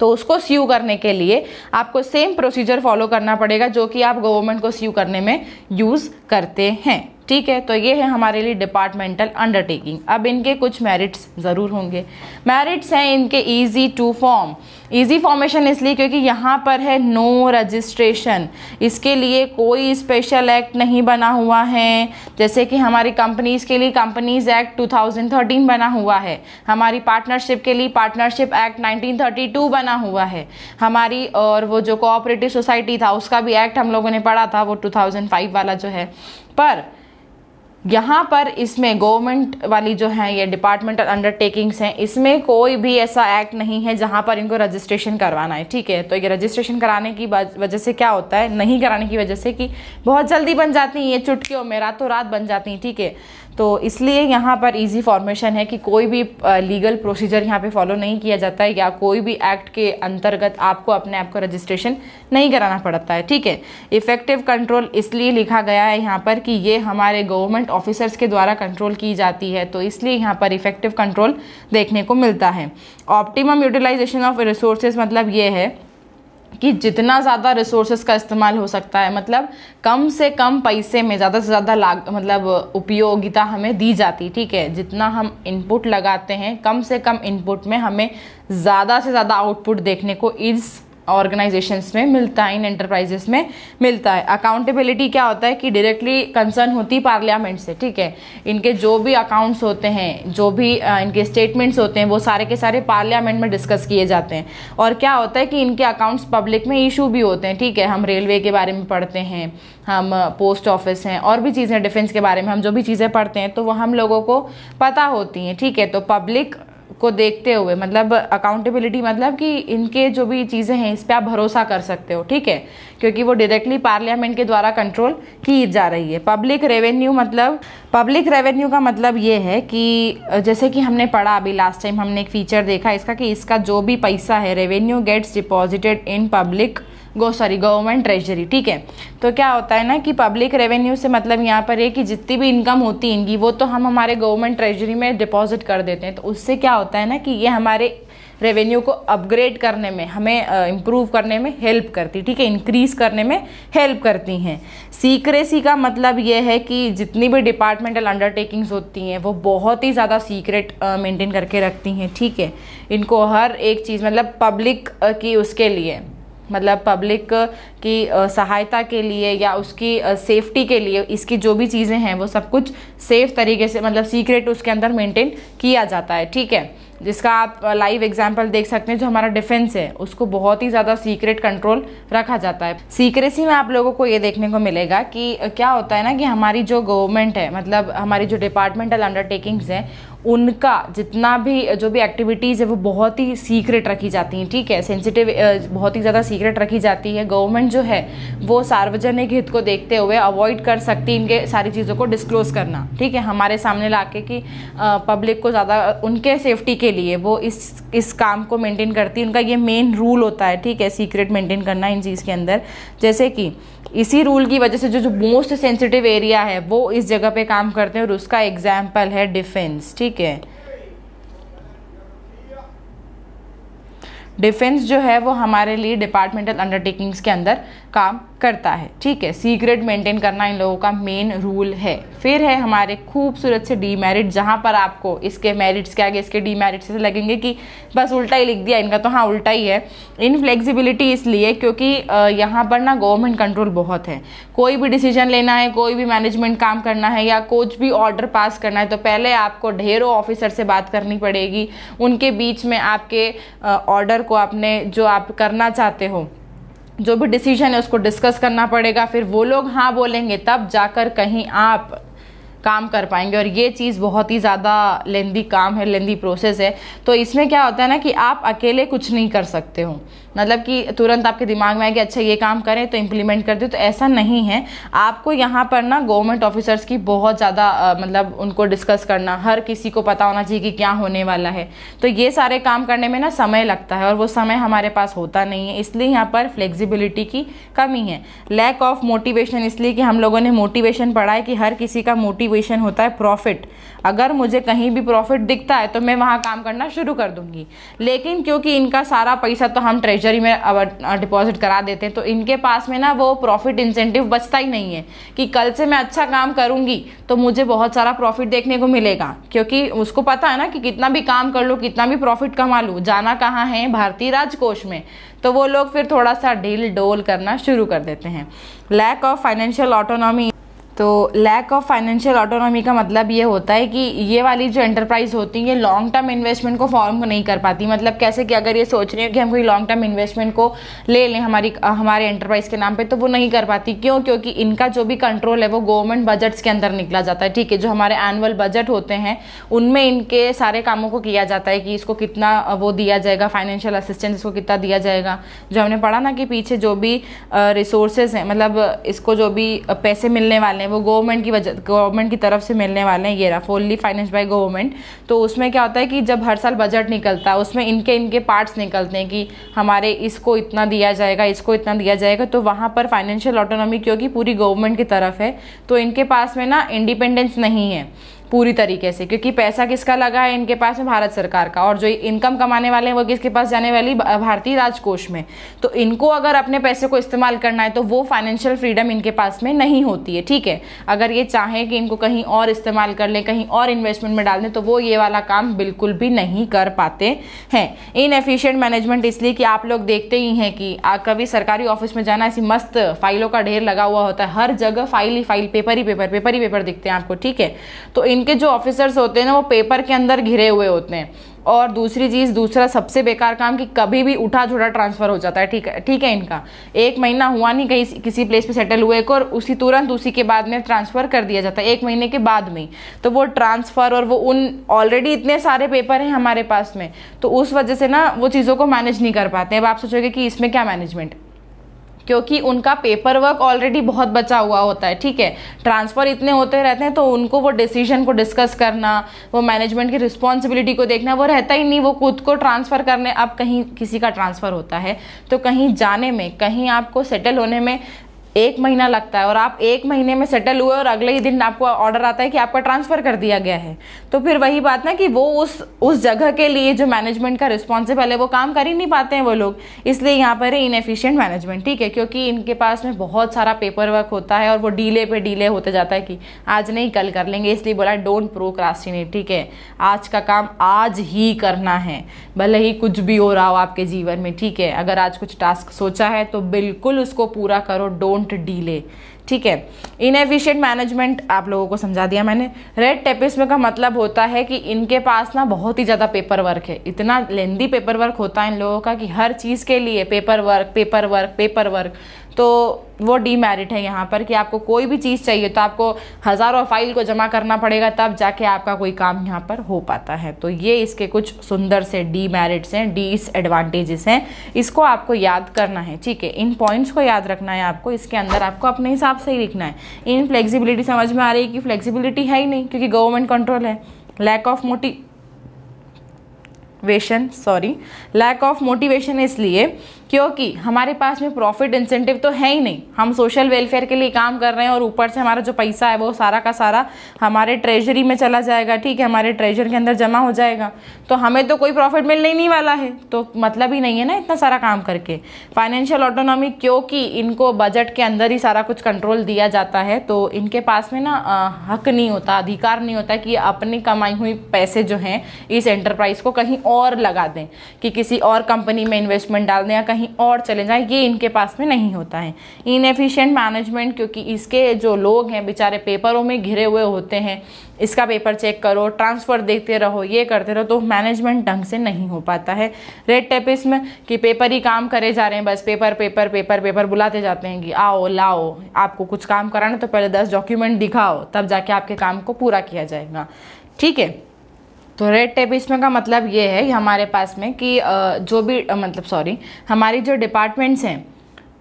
तो उसको स्यू करने के लिए आपको सेम प्रोसीजर फॉलो करना पड़ेगा जो कि आप गवर्नमेंट को स्यू करने में यूज़ करते हैं ठीक है तो ये है हमारे लिए डिपार्टमेंटल अंडरटेकिंग अब इनके कुछ मेरिट्स ज़रूर होंगे मेरिट्स हैं इनके easy to form easy formation इसलिए क्योंकि यहाँ पर है नो रजिस्ट्रेशन इसके लिए कोई स्पेशल एक्ट नहीं बना हुआ है जैसे कि हमारी कंपनीज़ के लिए कंपनीज एक्ट 2013 बना हुआ है हमारी पार्टनरशिप के लिए पार्टनरशिप एक्ट 1932 बना हुआ है हमारी और वो जो कोऑपरेटिव सोसाइटी था उसका भी एक्ट हम लोगों ने पढ़ा था वो 2005 वाला जो है पर यहाँ पर इसमें गवर्नमेंट वाली जो है ये डिपार्टमेंटल अंडरटेकिंग्स हैं इसमें कोई भी ऐसा एक्ट नहीं है जहाँ पर इनको रजिस्ट्रेशन करवाना है ठीक है तो ये रजिस्ट्रेशन कराने की वजह से क्या होता है नहीं कराने की वजह से कि बहुत जल्दी बन जाती हैं ये चुटकियों में रातों रात बन जाती हैं ठीक है तो इसलिए यहाँ पर इजी फॉर्मेशन है कि कोई भी लीगल प्रोसीजर यहाँ पे फॉलो नहीं किया जाता है या कोई भी एक्ट के अंतर्गत आपको अपने आप को रजिस्ट्रेशन नहीं कराना पड़ता है ठीक है इफेक्टिव कंट्रोल इसलिए लिखा गया है यहाँ पर कि ये हमारे गवर्नमेंट ऑफिसर्स के द्वारा कंट्रोल की जाती है तो इसलिए यहाँ पर इफेक्टिव कंट्रोल देखने को मिलता है ऑप्टिमम यूटिलाइजेशन ऑफ रिसोर्सेज मतलब ये है कि जितना ज़्यादा रिसोर्सेज का इस्तेमाल हो सकता है मतलब कम से कम पैसे में ज़्यादा से ज़्यादा लाग मतलब उपयोगिता हमें दी जाती ठीक है जितना हम इनपुट लगाते हैं कम से कम इनपुट में हमें ज़्यादा से ज़्यादा आउटपुट देखने को इस ऑर्गेनाइजेशंस में मिलता है इन एंटरप्राइजेस में मिलता है अकाउंटेबिलिटी क्या होता है कि डायरेक्टली कंसर्न होती है पार्लियामेंट से ठीक है इनके जो भी अकाउंट्स होते हैं जो भी इनके स्टेटमेंट्स होते हैं वो सारे के सारे पार्लियामेंट में डिस्कस किए जाते हैं और क्या होता है कि इनके अकाउंट्स पब्लिक में इशू भी होते हैं ठीक है हम रेलवे के बारे में पढ़ते हैं हम पोस्ट ऑफिस हैं और भी चीज़ें डिफेंस के बारे में हम जो भी चीज़ें पढ़ते हैं तो वो हम लोगों को पता होती हैं ठीक है तो पब्लिक को देखते हुए मतलब अकाउंटेबिलिटी मतलब कि इनके जो भी चीज़ें हैं इस पर आप भरोसा कर सकते हो ठीक है क्योंकि वो डायरेक्टली पार्लियामेंट के द्वारा कंट्रोल की जा रही है पब्लिक रेवेन्यू मतलब पब्लिक रेवेन्यू का मतलब ये है कि जैसे कि हमने पढ़ा अभी लास्ट टाइम हमने एक फीचर देखा इसका कि इसका जो भी पैसा है revenue gets deposited in public go sorry government treasury ठीक है तो क्या होता है ना कि पब्लिक रेवेन्यू से मतलब यहाँ पर है कि जितनी भी इनकम होती है इनकी वो तो हम हमारे गवर्नमेंट ट्रेजरी में डिपॉजिट कर देते हैं तो उससे क्या होता है ना कि ये हमारे रेवेन्यू को अपग्रेड करने में हमें इम्प्रूव करने में हेल्प करती ठीक है इंक्रीज करने में हेल्प करती हैं सीक्रेसी का मतलब ये है कि जितनी भी डिपार्टमेंटल अंडरटेकिंग्स होती हैं वो बहुत ही ज़्यादा सीक्रेट मेंटेन करके रखती हैं ठीक है इनको हर एक चीज़ मतलब पब्लिक की उसके लिए मतलब पब्लिक की सहायता के लिए या उसकी सेफ्टी के लिए इसकी जो भी चीज़ें हैं वो सब कुछ सेफ तरीके से मतलब सीक्रेट उसके अंदर मेंटेन किया जाता है ठीक है जिसका आप लाइव एग्जाम्पल देख सकते हैं जो हमारा डिफेंस है उसको बहुत ही ज़्यादा सीक्रेट कंट्रोल रखा जाता है सीक्रेसी में आप लोगों को ये देखने को मिलेगा कि क्या होता है ना कि हमारी जो गवर्नमेंट है मतलब हमारी जो डिपार्टमेंटल अंडरटेकिंग्स हैं उनका जितना भी जो भी एक्टिविटीज़ है वो बहुत ही सीक्रेट रखी जाती हैं ठीक है सेंसिटिव बहुत ही ज़्यादा सीक्रेट रखी जाती है गवर्नमेंट जो है वो सार्वजनिक हित को देखते हुए अवॉइड कर सकती इनके सारी चीज़ों को डिस्क्लोज़ करना ठीक है हमारे सामने ला के कि पब्लिक को ज़्यादा उनके सेफ्टी के लिए वो इस इस काम को मेंटेन करती है उनका ये मेन रूल होता है ठीक है सीक्रेट मेंटेन करना इन चीज़ के अंदर जैसे कि इसी रूल की वजह से जो जो मोस्ट सेंसिटिव एरिया है वो इस जगह पे काम करते हैं और उसका एग्जाम्पल है डिफेंस ठीक ठीक है डिफेंस जो है वो हमारे लिए डिपार्टमेंटल अंडरटेकिंग्स के अंदर काम करता है ठीक है सीक्रेट मेंटेन करना इन लोगों का मेन रूल है फिर है हमारे खूबसूरत से डीमेरिट जहाँ पर आपको इसके मेरिट्स के आगे इसके डीमेरिट्स से लगेंगे कि बस उल्टा ही लिख दिया इनका तो हाँ उल्टा ही है इनफ्लेक्सिबिलिटी इसलिए क्योंकि यहाँ पर ना गवर्नमेंट कंट्रोल बहुत है कोई भी डिसीजन लेना है कोई भी मैनेजमेंट काम करना है या कुछ भी ऑर्डर पास करना है तो पहले आपको ढेरों ऑफिसर से बात करनी पड़ेगी उनके बीच में आपके ऑर्डर को आपने जो आप करना चाहते हो जो भी डिसीजन है उसको डिस्कस करना पड़ेगा फिर वो लोग हाँ बोलेंगे तब जाकर कहीं आप काम कर पाएंगे और ये चीज़ बहुत ही ज़्यादा लेंदी काम है लेंदी प्रोसेस है तो इसमें क्या होता है ना कि आप अकेले कुछ नहीं कर सकते हो मतलब कि तुरंत आपके दिमाग में आए कि अच्छा ये काम करें तो इम्प्लीमेंट कर दें तो ऐसा नहीं है आपको यहाँ पर ना गवर्नमेंट ऑफिसर्स की बहुत ज़्यादा मतलब उनको डिस्कस करना हर किसी को पता होना चाहिए कि क्या होने वाला है तो ये सारे काम करने में ना समय लगता है और वो समय हमारे पास होता नहीं है इसलिए यहाँ पर फ्लेक्सिबिलिटी की कमी है लैक ऑफ मोटिवेशन इसलिए कि हम लोगों ने मोटिवेशन पढ़ा है कि हर किसी का मोटिवेशन होता है प्रॉफिट अगर मुझे कहीं भी प्रॉफिट दिखता है तो मैं वहाँ काम करना शुरू कर दूंगी लेकिन क्योंकि इनका सारा पैसा तो हम ट्रेजर ट्रेजरी में डिपॉजिट करा देते हैं तो इनके पास में ना वो प्रॉफिट इंसेंटिव बचता ही नहीं है कि कल से मैं अच्छा काम करूंगी तो मुझे बहुत सारा प्रॉफिट देखने को मिलेगा क्योंकि उसको पता है ना कि कितना भी काम कर लूँ कितना भी प्रॉफिट कमा लूँ जाना कहाँ है भारतीय राजकोष में तो वो लोग फिर थोड़ा सा ढील डोल करना शुरू कर देते हैं लैक ऑफ फाइनेंशियल ऑटोनॉमी तो लैक ऑफ फाइनेंशियल ऑटोनॉमी का मतलब ये होता है कि ये वाली जो एंटरप्राइज होती है ये लॉन्ग टर्म इन्वेस्टमेंट को फॉर्म नहीं कर पाती मतलब कैसे कि अगर ये सोच रहे हैं कि हम कोई लॉन्ग टर्म इन्वेस्टमेंट को ले लें हमारी हमारे एंटरप्राइज के नाम पे तो वो नहीं कर पाती क्यों क्योंकि इनका जो भी कंट्रोल है वो गवर्नमेंट बजट्स के अंदर निकला जाता है ठीक है जो हमारे एनुअल बजट होते हैं उनमें इनके सारे कामों को किया जाता है कि इसको कितना वो दिया जाएगा फाइनेंशियल असिस्टेंस इसको कितना दिया जाएगा जो हमने पढ़ा ना कि पीछे जो भी रिसोर्सेज हैं मतलब इसको जो भी पैसे मिलने वाले हैं वो गवर्नमेंट की बजट गवर्नमेंट की तरफ से मिलने वाले हैं ये रहा फुल्ली फाइनेंस बाय गवर्नमेंट तो उसमें क्या होता है कि जब हर साल बजट निकलता है उसमें इनके इनके पार्ट्स निकलते हैं कि हमारे इसको इतना दिया जाएगा इसको इतना दिया जाएगा तो वहाँ पर फाइनेंशियल ऑटोनॉमी क्योंकि पूरी गवर्नमेंट की तरफ है तो इनके पास में ना इंडिपेंडेंस नहीं है पूरी तरीके से क्योंकि पैसा किसका लगा है इनके पास में भारत सरकार का और जो इनकम कमाने वाले हैं वो किसके पास जाने वाली भारतीय राजकोष में तो इनको अगर अपने पैसे को इस्तेमाल करना है तो वो फाइनेंशियल फ्रीडम इनके पास में नहीं होती है ठीक है अगर ये चाहें कि इनको कहीं और इस्तेमाल कर लें कहीं और इन्वेस्टमेंट में डाल दें तो वो ये वाला काम बिल्कुल भी नहीं कर पाते हैं इन एफिशियंट मैनेजमेंट इसलिए कि आप लोग देखते ही हैं कि कभी सरकारी ऑफिस में जाना ऐसी मस्त फाइलों का ढेर लगा हुआ होता है हर जगह फाइल ही फाइल पेपर ही पेपर पेपर ही पेपर दिखते हैं आपको ठीक है तो इन इनके जो ऑफिसर्स होते हैं ना वो पेपर के अंदर घिरे हुए होते हैं और दूसरी चीज़ दूसरा सबसे बेकार काम कि कभी भी उठा झुठा ट्रांसफ़र हो जाता है ठीक है ठीक है इनका एक महीना हुआ नहीं कहीं किसी प्लेस पे सेटल हुए को और उसी तुरंत उसी के बाद में ट्रांसफ़र कर दिया जाता है एक महीने के बाद में तो वो ट्रांसफ़र और वो उन ऑलरेडी इतने सारे पेपर हैं हमारे पास में तो उस वजह से ना वो चीज़ों को मैनेज नहीं कर पाते अब आप सोचोगे कि इसमें क्या मैनेजमेंट क्योंकि उनका पेपर वर्क ऑलरेडी बहुत बचा हुआ होता है ठीक है ट्रांसफ़र इतने होते रहते हैं तो उनको वो डिसीजन को डिस्कस करना वो मैनेजमेंट की रिस्पॉन्सिबिलिटी को देखना वो रहता ही नहीं वो खुद को ट्रांसफ़र करने अब कहीं किसी का ट्रांसफ़र होता है तो कहीं जाने में कहीं आपको सेटल होने में एक महीना लगता है और आप एक महीने में सेटल हुए और अगले ही दिन आपको ऑर्डर आता है कि आपका ट्रांसफ़र कर दिया गया है तो फिर वही बात ना कि वो उस उस जगह के लिए जो मैनेजमेंट का रिस्पॉन्सिबल है वो काम कर ही नहीं पाते हैं वो लोग इसलिए यहाँ पर है इनएफिशिएंट मैनेजमेंट ठीक है क्योंकि इनके पास में बहुत सारा पेपर वर्क होता है और वो डीले पे डीले होते जाता है कि आज नहीं कल कर लेंगे इसलिए बोला डोंट प्रोक्रास्टिनेट ठीक है आज का काम आज ही करना है भले ही कुछ भी हो रहा हो आपके जीवन में ठीक है अगर आज कुछ टास्क सोचा है तो बिल्कुल उसको पूरा करो डोंट डोंट डीले ठीक है इनएफिशिएंट मैनेजमेंट आप लोगों को समझा दिया मैंने रेड टेपिस्म का मतलब होता है कि इनके पास ना बहुत ही ज़्यादा पेपर वर्क है इतना लेंदी पेपर वर्क होता है इन लोगों का कि हर चीज़ के लिए paper work paper work paper work तो वो डीमेरिट है यहाँ पर कि आपको कोई भी चीज़ चाहिए तो आपको हज़ारों फाइल को जमा करना पड़ेगा तब जाके आपका कोई काम यहाँ पर हो पाता है तो ये इसके कुछ सुंदर से डीमेरिट्स हैं डिसएडवांटेजेस हैं इसको आपको याद करना है ठीक है इन पॉइंट्स को याद रखना है आपको इसके अंदर आपको अपने हिसाब से ही लिखना है इन फ्लेक्सिबिलिटी समझ में आ रही है कि फ्लेक्सीबिलिटी है ही नहीं क्योंकि गवर्नमेंट कंट्रोल है lack of motivation sorry lack of motivation इसलिए क्योंकि हमारे पास में प्रॉफिट इंसेंटिव तो है ही नहीं हम सोशल वेलफेयर के लिए काम कर रहे हैं और ऊपर से हमारा जो पैसा है वो सारा का सारा हमारे ट्रेजरी में चला जाएगा ठीक है हमारे ट्रेजर के अंदर जमा हो जाएगा तो हमें तो कोई प्रॉफिट मिलने ही नहीं वाला है तो मतलब ही नहीं है ना इतना सारा काम करके फाइनेंशियल ऑटोनॉमी क्योंकि इनको बजट के अंदर ही सारा कुछ कंट्रोल दिया जाता है तो इनके पास में ना हक नहीं होता अधिकार नहीं होता कि अपनी कमाई हुई पैसे जो हैं इस एंटरप्राइज को कहीं और लगा दें कि किसी और कंपनी में इन्वेस्टमेंट डाल दें या कहीं कहीं और चले जाएं ये इनके पास में नहीं होता है इनएफिशिएंट मैनेजमेंट क्योंकि इसके जो लोग हैं बेचारे पेपरों में घिरे हुए होते हैं इसका पेपर चेक करो ट्रांसफ़र देखते रहो ये करते रहो तो मैनेजमेंट ढंग से नहीं हो पाता है रेड टेपिस्म कि पेपर ही काम करे जा रहे हैं बस पेपर पेपर पेपर पेपर बुलाते जाते हैं कि आओ लाओ आपको कुछ काम कराना तो पहले दस डॉक्यूमेंट दिखाओ तब जाके आपके काम को पूरा किया जाएगा ठीक है तो रेड टेप इसमें का मतलब ये है हमारे पास में कि जो भी मतलब सॉरी हमारी जो डिपार्टमेंट्स हैं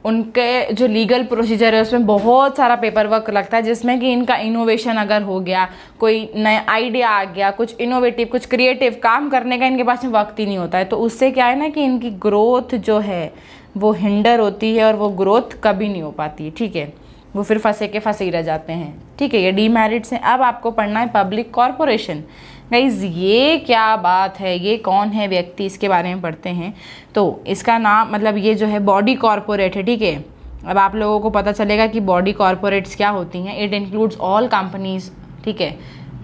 उनके जो लीगल प्रोसीजर है उसमें बहुत सारा पेपर वर्क लगता है जिसमें कि इनका इनोवेशन अगर हो गया कोई नया आइडिया आ गया कुछ इनोवेटिव कुछ क्रिएटिव काम करने का इनके पास में वक्त ही नहीं होता है तो उससे क्या है ना कि इनकी ग्रोथ जो है वो हिंडर होती है और वो ग्रोथ कभी नहीं हो पाती है ठीक है वो फिर फंसे के फंसे ही रह जाते हैं ठीक है ये डीमेरिट्स हैं अब आपको पढ़ना है पब्लिक कॉरपोरेशन गाइज ये क्या बात है ये कौन है व्यक्ति इसके बारे में पढ़ते हैं तो इसका नाम मतलब ये जो है बॉडी कॉरपोरेट है ठीक है अब आप लोगों को पता चलेगा कि बॉडी कॉरपोरेट्स क्या होती हैं इट इंक्लूड्स ऑल कंपनीज ठीक है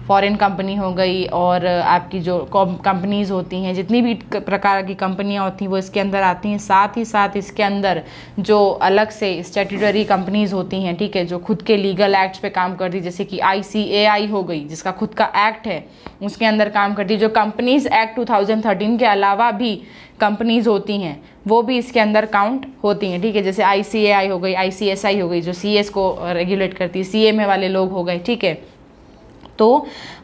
फॉरेन कंपनी हो गई और आपकी जो कंपनीज़ होती हैं जितनी भी प्रकार की कंपनियां होती हैं वो इसके अंदर आती हैं साथ ही साथ इसके अंदर जो अलग से स्टेटूटरी कंपनीज़ होती हैं ठीक है जो खुद के लीगल एक्ट्स पे काम करती जैसे कि आई हो गई जिसका खुद का एक्ट है उसके अंदर काम करती जो कंपनीज़ एक्ट टू के अलावा भी कंपनीज़ होती हैं वो भी इसके अंदर काउंट होती हैं ठीक है जैसे आई हो गई आई हो गई जो सी को रेगुलेट करती है सी वाले लोग हो गए ठीक है तो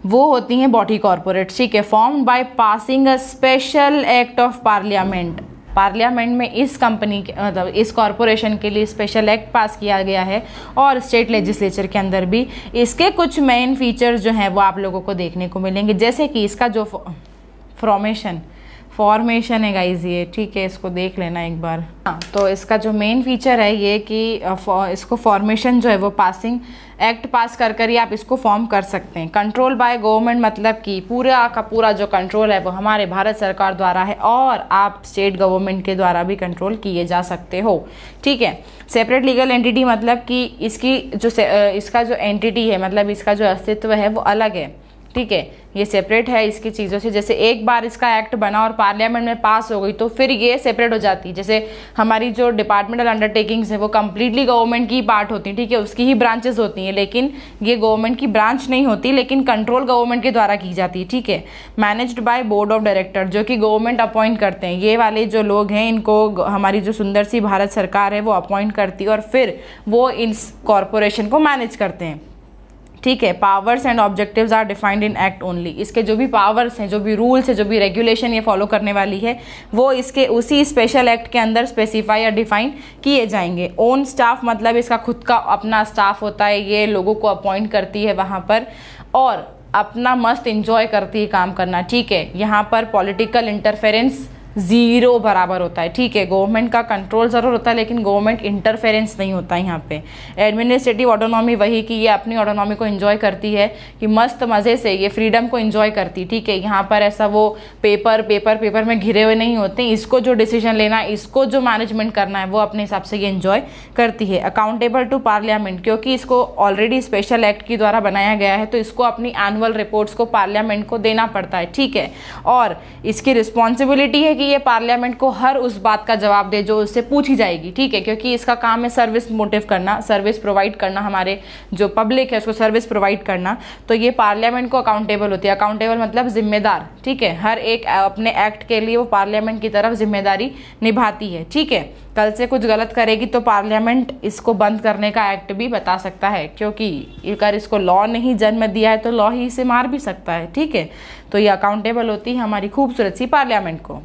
वो होती हैं बॉडी कॉरपोरेट ठीक है form by passing a special act of parliament parliament में इस कंपनी के मतलब इस कॉरपोरेशन के लिए स्पेशल एक्ट पास किया गया है और स्टेट लेजिस्लेचर के अंदर भी इसके कुछ मेन फीचर्स जो हैं वो आप लोगों को देखने को मिलेंगे जैसे कि इसका जो फॉर्मेशन फॉर्मेशन है गाइज ये ठीक है इसको देख लेना एक बार हाँ तो इसका जो मेन फीचर है ये कि इसको फॉर्मेशन जो है वो पासिंग एक्ट पास कर कर ही आप इसको फॉर्म कर सकते हैं कंट्रोल बाय गवर्नमेंट मतलब कि पूरा का पूरा जो कंट्रोल है वो हमारे भारत सरकार द्वारा है और आप स्टेट गवर्नमेंट के द्वारा भी कंट्रोल किए जा सकते हो ठीक है सेपरेट लीगल एंटिटी मतलब कि इसकी जो इसका जो एंटिटी है मतलब इसका जो अस्तित्व है वो अलग है ठीक है ये सेपरेट है इसकी चीज़ों से जैसे एक बार इसका एक्ट बना और पार्लियामेंट में पास हो गई तो फिर ये सेपरेट हो जाती है जैसे हमारी जो डिपार्टमेंटल अंडरटेकिंग्स है वो कम्प्लीटली गवर्नमेंट की पार्ट होती है ठीक है उसकी ही ब्रांचेज होती हैं लेकिन ये गवर्नमेंट की ब्रांच नहीं होती लेकिन कंट्रोल गवर्नमेंट के द्वारा की जाती है ठीक है managed by board of director जो कि गवर्नमेंट अपॉइंट करते हैं ये वाले जो लोग हैं इनको हमारी जो सुंदर सी भारत सरकार है वो अपॉइंट करती है और फिर वो इस कॉरपोरेशन को मैनेज करते हैं ठीक है powers and objectives are defined in act only इसके जो भी पावर्स हैं जो भी रूल्स हैं जो भी रेगुलेशन ये फॉलो करने वाली है वो इसके उसी स्पेशल एक्ट के अंदर स्पेसिफाई या डिफाइन किए जाएंगे ओन स्टाफ मतलब इसका खुद का अपना स्टाफ होता है ये लोगों को अपॉइंट करती है वहाँ पर और अपना मस्त इन्जॉय करती है काम करना ठीक है यहाँ पर पॉलिटिकल इंटरफेरेंस ज़ीरो बराबर होता है ठीक है गवर्नमेंट का कंट्रोल ज़रूर होता है लेकिन गवर्नमेंट इंटरफेरेंस नहीं होता है यहाँ पे एडमिनिस्ट्रेटिव ऑटोनॉमी वही कि ये अपनी ऑटोनॉमी को इन्जॉय करती है कि मस्त मज़े से ये फ्रीडम को इन्जॉय करती ठीक है यहाँ पर ऐसा वो पेपर पेपर पेपर में घिरे हुए नहीं होते इसको जो डिसीजन लेना इसको जो मैनेजमेंट करना है वो अपने हिसाब से ये इन्जॉय करती है अकाउंटेबल टू पार्लियामेंट क्योंकि इसको ऑलरेडी स्पेशल एक्ट के द्वारा बनाया गया है तो इसको अपनी एनुअल रिपोर्ट्स को पार्लियामेंट को देना पड़ता है ठीक है और इसकी रिस्पॉन्सिबिलिटी है कि कि ये पार्लियामेंट को हर उस बात का जवाब दे जो उससे पूछी जाएगी ठीक है क्योंकि इसका काम है सर्विस मोटिव करना सर्विस प्रोवाइड करना हमारे जो पब्लिक है उसको सर्विस प्रोवाइड करना तो ये पार्लियामेंट को अकाउंटेबल होती है अकाउंटेबल मतलब जिम्मेदार ठीक है हर एक अपने एक्ट के लिए वो पार्लियामेंट की तरफ जिम्मेदारी निभाती है ठीक है कल से कुछ गलत करेगी तो पार्लियामेंट इसको बंद करने का एक्ट भी बता सकता है क्योंकि अगर इसको लॉ ने ही जन्म दिया है तो लॉ ही इसे मार भी सकता है ठीक है तो ये अकाउंटेबल होती है हमारी खूबसूरत सी पार्लियामेंट को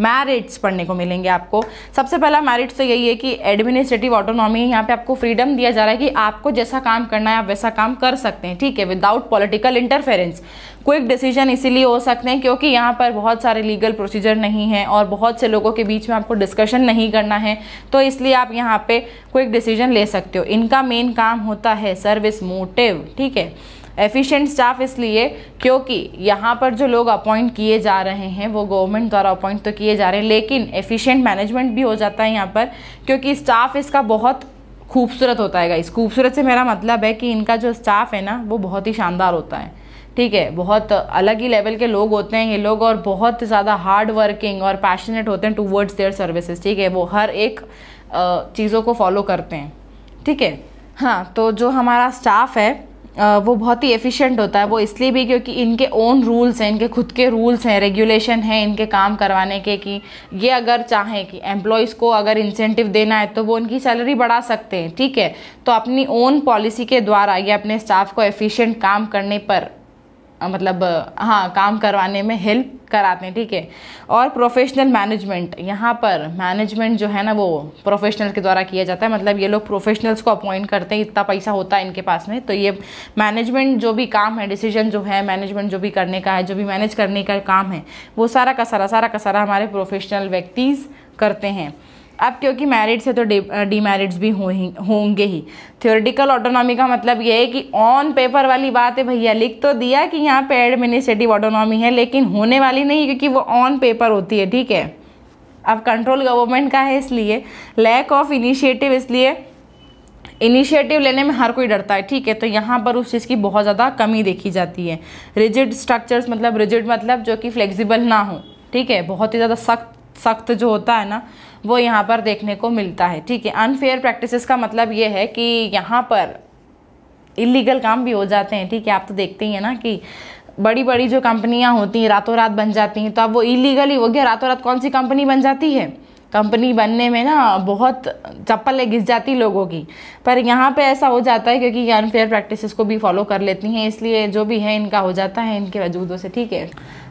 मैरिट्स पढ़ने को मिलेंगे आपको सबसे पहला मैरिट्स तो यही है कि एडमिनिस्ट्रेटिव ऑटोनॉमी यहाँ पे आपको फ्रीडम दिया जा रहा है कि आपको जैसा काम करना है आप वैसा काम कर सकते हैं ठीक है without political interference quick decision इसीलिए हो सकते हैं क्योंकि यहाँ पर बहुत सारे लीगल प्रोसीजर नहीं है और बहुत से लोगों के बीच में आपको डिस्कशन नहीं करना है तो इसलिए आप यहाँ पे क्विक डिसीजन ले सकते हो इनका मेन काम होता है सर्विस मोटिव ठीक है एफिशिएंट स्टाफ इसलिए क्योंकि यहाँ पर जो लोग अपॉइंट किए जा रहे हैं वो गवर्नमेंट द्वारा अपॉइंट तो किए जा रहे हैं लेकिन एफिशिएंट मैनेजमेंट भी हो जाता है यहाँ पर क्योंकि स्टाफ इसका बहुत खूबसूरत होता है इस खूबसूरत से मेरा मतलब है कि इनका जो स्टाफ है ना वो बहुत ही शानदार होता है ठीक है बहुत अलग ही लेवल के लोग होते हैं ये लोग और बहुत ज़्यादा हार्ड वर्किंग और पैशनेट होते हैं टू वर्ड्स देयर सर्विसेज ठीक है वो हर एक चीज़ों को फॉलो करते हैं ठीक है हाँ तो जो हमारा स्टाफ है वो बहुत ही एफिशिएंट होता है वो इसलिए भी क्योंकि इनके ओन रूल्स हैं इनके खुद के रूल्स हैं रेगुलेशन हैं इनके काम करवाने के कि ये अगर चाहें कि एम्प्लॉयज़ को अगर इंसेंटिव देना है तो वो उनकी सैलरी बढ़ा सकते हैं ठीक है तो अपनी ओन पॉलिसी के द्वारा या अपने स्टाफ को एफिशिएंट काम करने पर मतलब हाँ काम करवाने में हेल्प कराते हैं ठीक है और प्रोफेशनल मैनेजमेंट यहाँ पर मैनेजमेंट जो है ना वो प्रोफेशनल के द्वारा किया जाता है मतलब ये लोग प्रोफेशनल्स को अपॉइंट करते हैं इतना पैसा होता है इनके पास में तो ये मैनेजमेंट जो भी काम है डिसीजन जो है मैनेजमेंट जो भी करने का है जो भी मैनेज करने का काम है वो सारा का सारा सारा का सारा हमारे प्रोफेशनल व्यक्तिज़ करते हैं अब क्योंकि मैरिट्स है तो डी मैरिट्स भी होंगे ही थ्योरेटिकल ऑटोनॉमी का मतलब ये है कि ऑन पेपर वाली बात है भैया लिख तो दिया कि यहाँ पे एडमिनिस्ट्रेटिव ऑटोनॉमी है लेकिन होने वाली नहीं क्योंकि वो ऑन पेपर होती है ठीक है अब कंट्रोल गवर्नमेंट का है इसलिए लैक ऑफ इनिशिएटिव इसलिए इनिशिएटिव लेने में हर कोई डरता है ठीक है तो यहाँ पर उस चीज़ की बहुत ज़्यादा कमी देखी जाती है रिजिड स्ट्रक्चर्स मतलब रिजिड मतलब जो कि फ्लेक्सिबल ना हो ठीक है बहुत ही ज़्यादा सख्त सख्त जो होता है ना वो यहाँ पर देखने को मिलता है ठीक है अनफेयर प्रैक्टिसेस का मतलब ये है कि यहाँ पर इलीगल काम भी हो जाते हैं ठीक है आप तो देखते ही हैं ना कि बड़ी बड़ी जो कंपनियाँ होती हैं रातों रात बन जाती हैं तो अब वो इलीगली हो गया रातों रात कौन सी कंपनी बन जाती है कंपनी बनने में ना बहुत चप्पलें घिस जाती लोगों की पर यहाँ पे ऐसा हो जाता है क्योंकि ये अनफेयर प्रैक्टिसेस को भी फॉलो कर लेती हैं इसलिए जो भी है इनका हो जाता है इनके वजूदों से ठीक है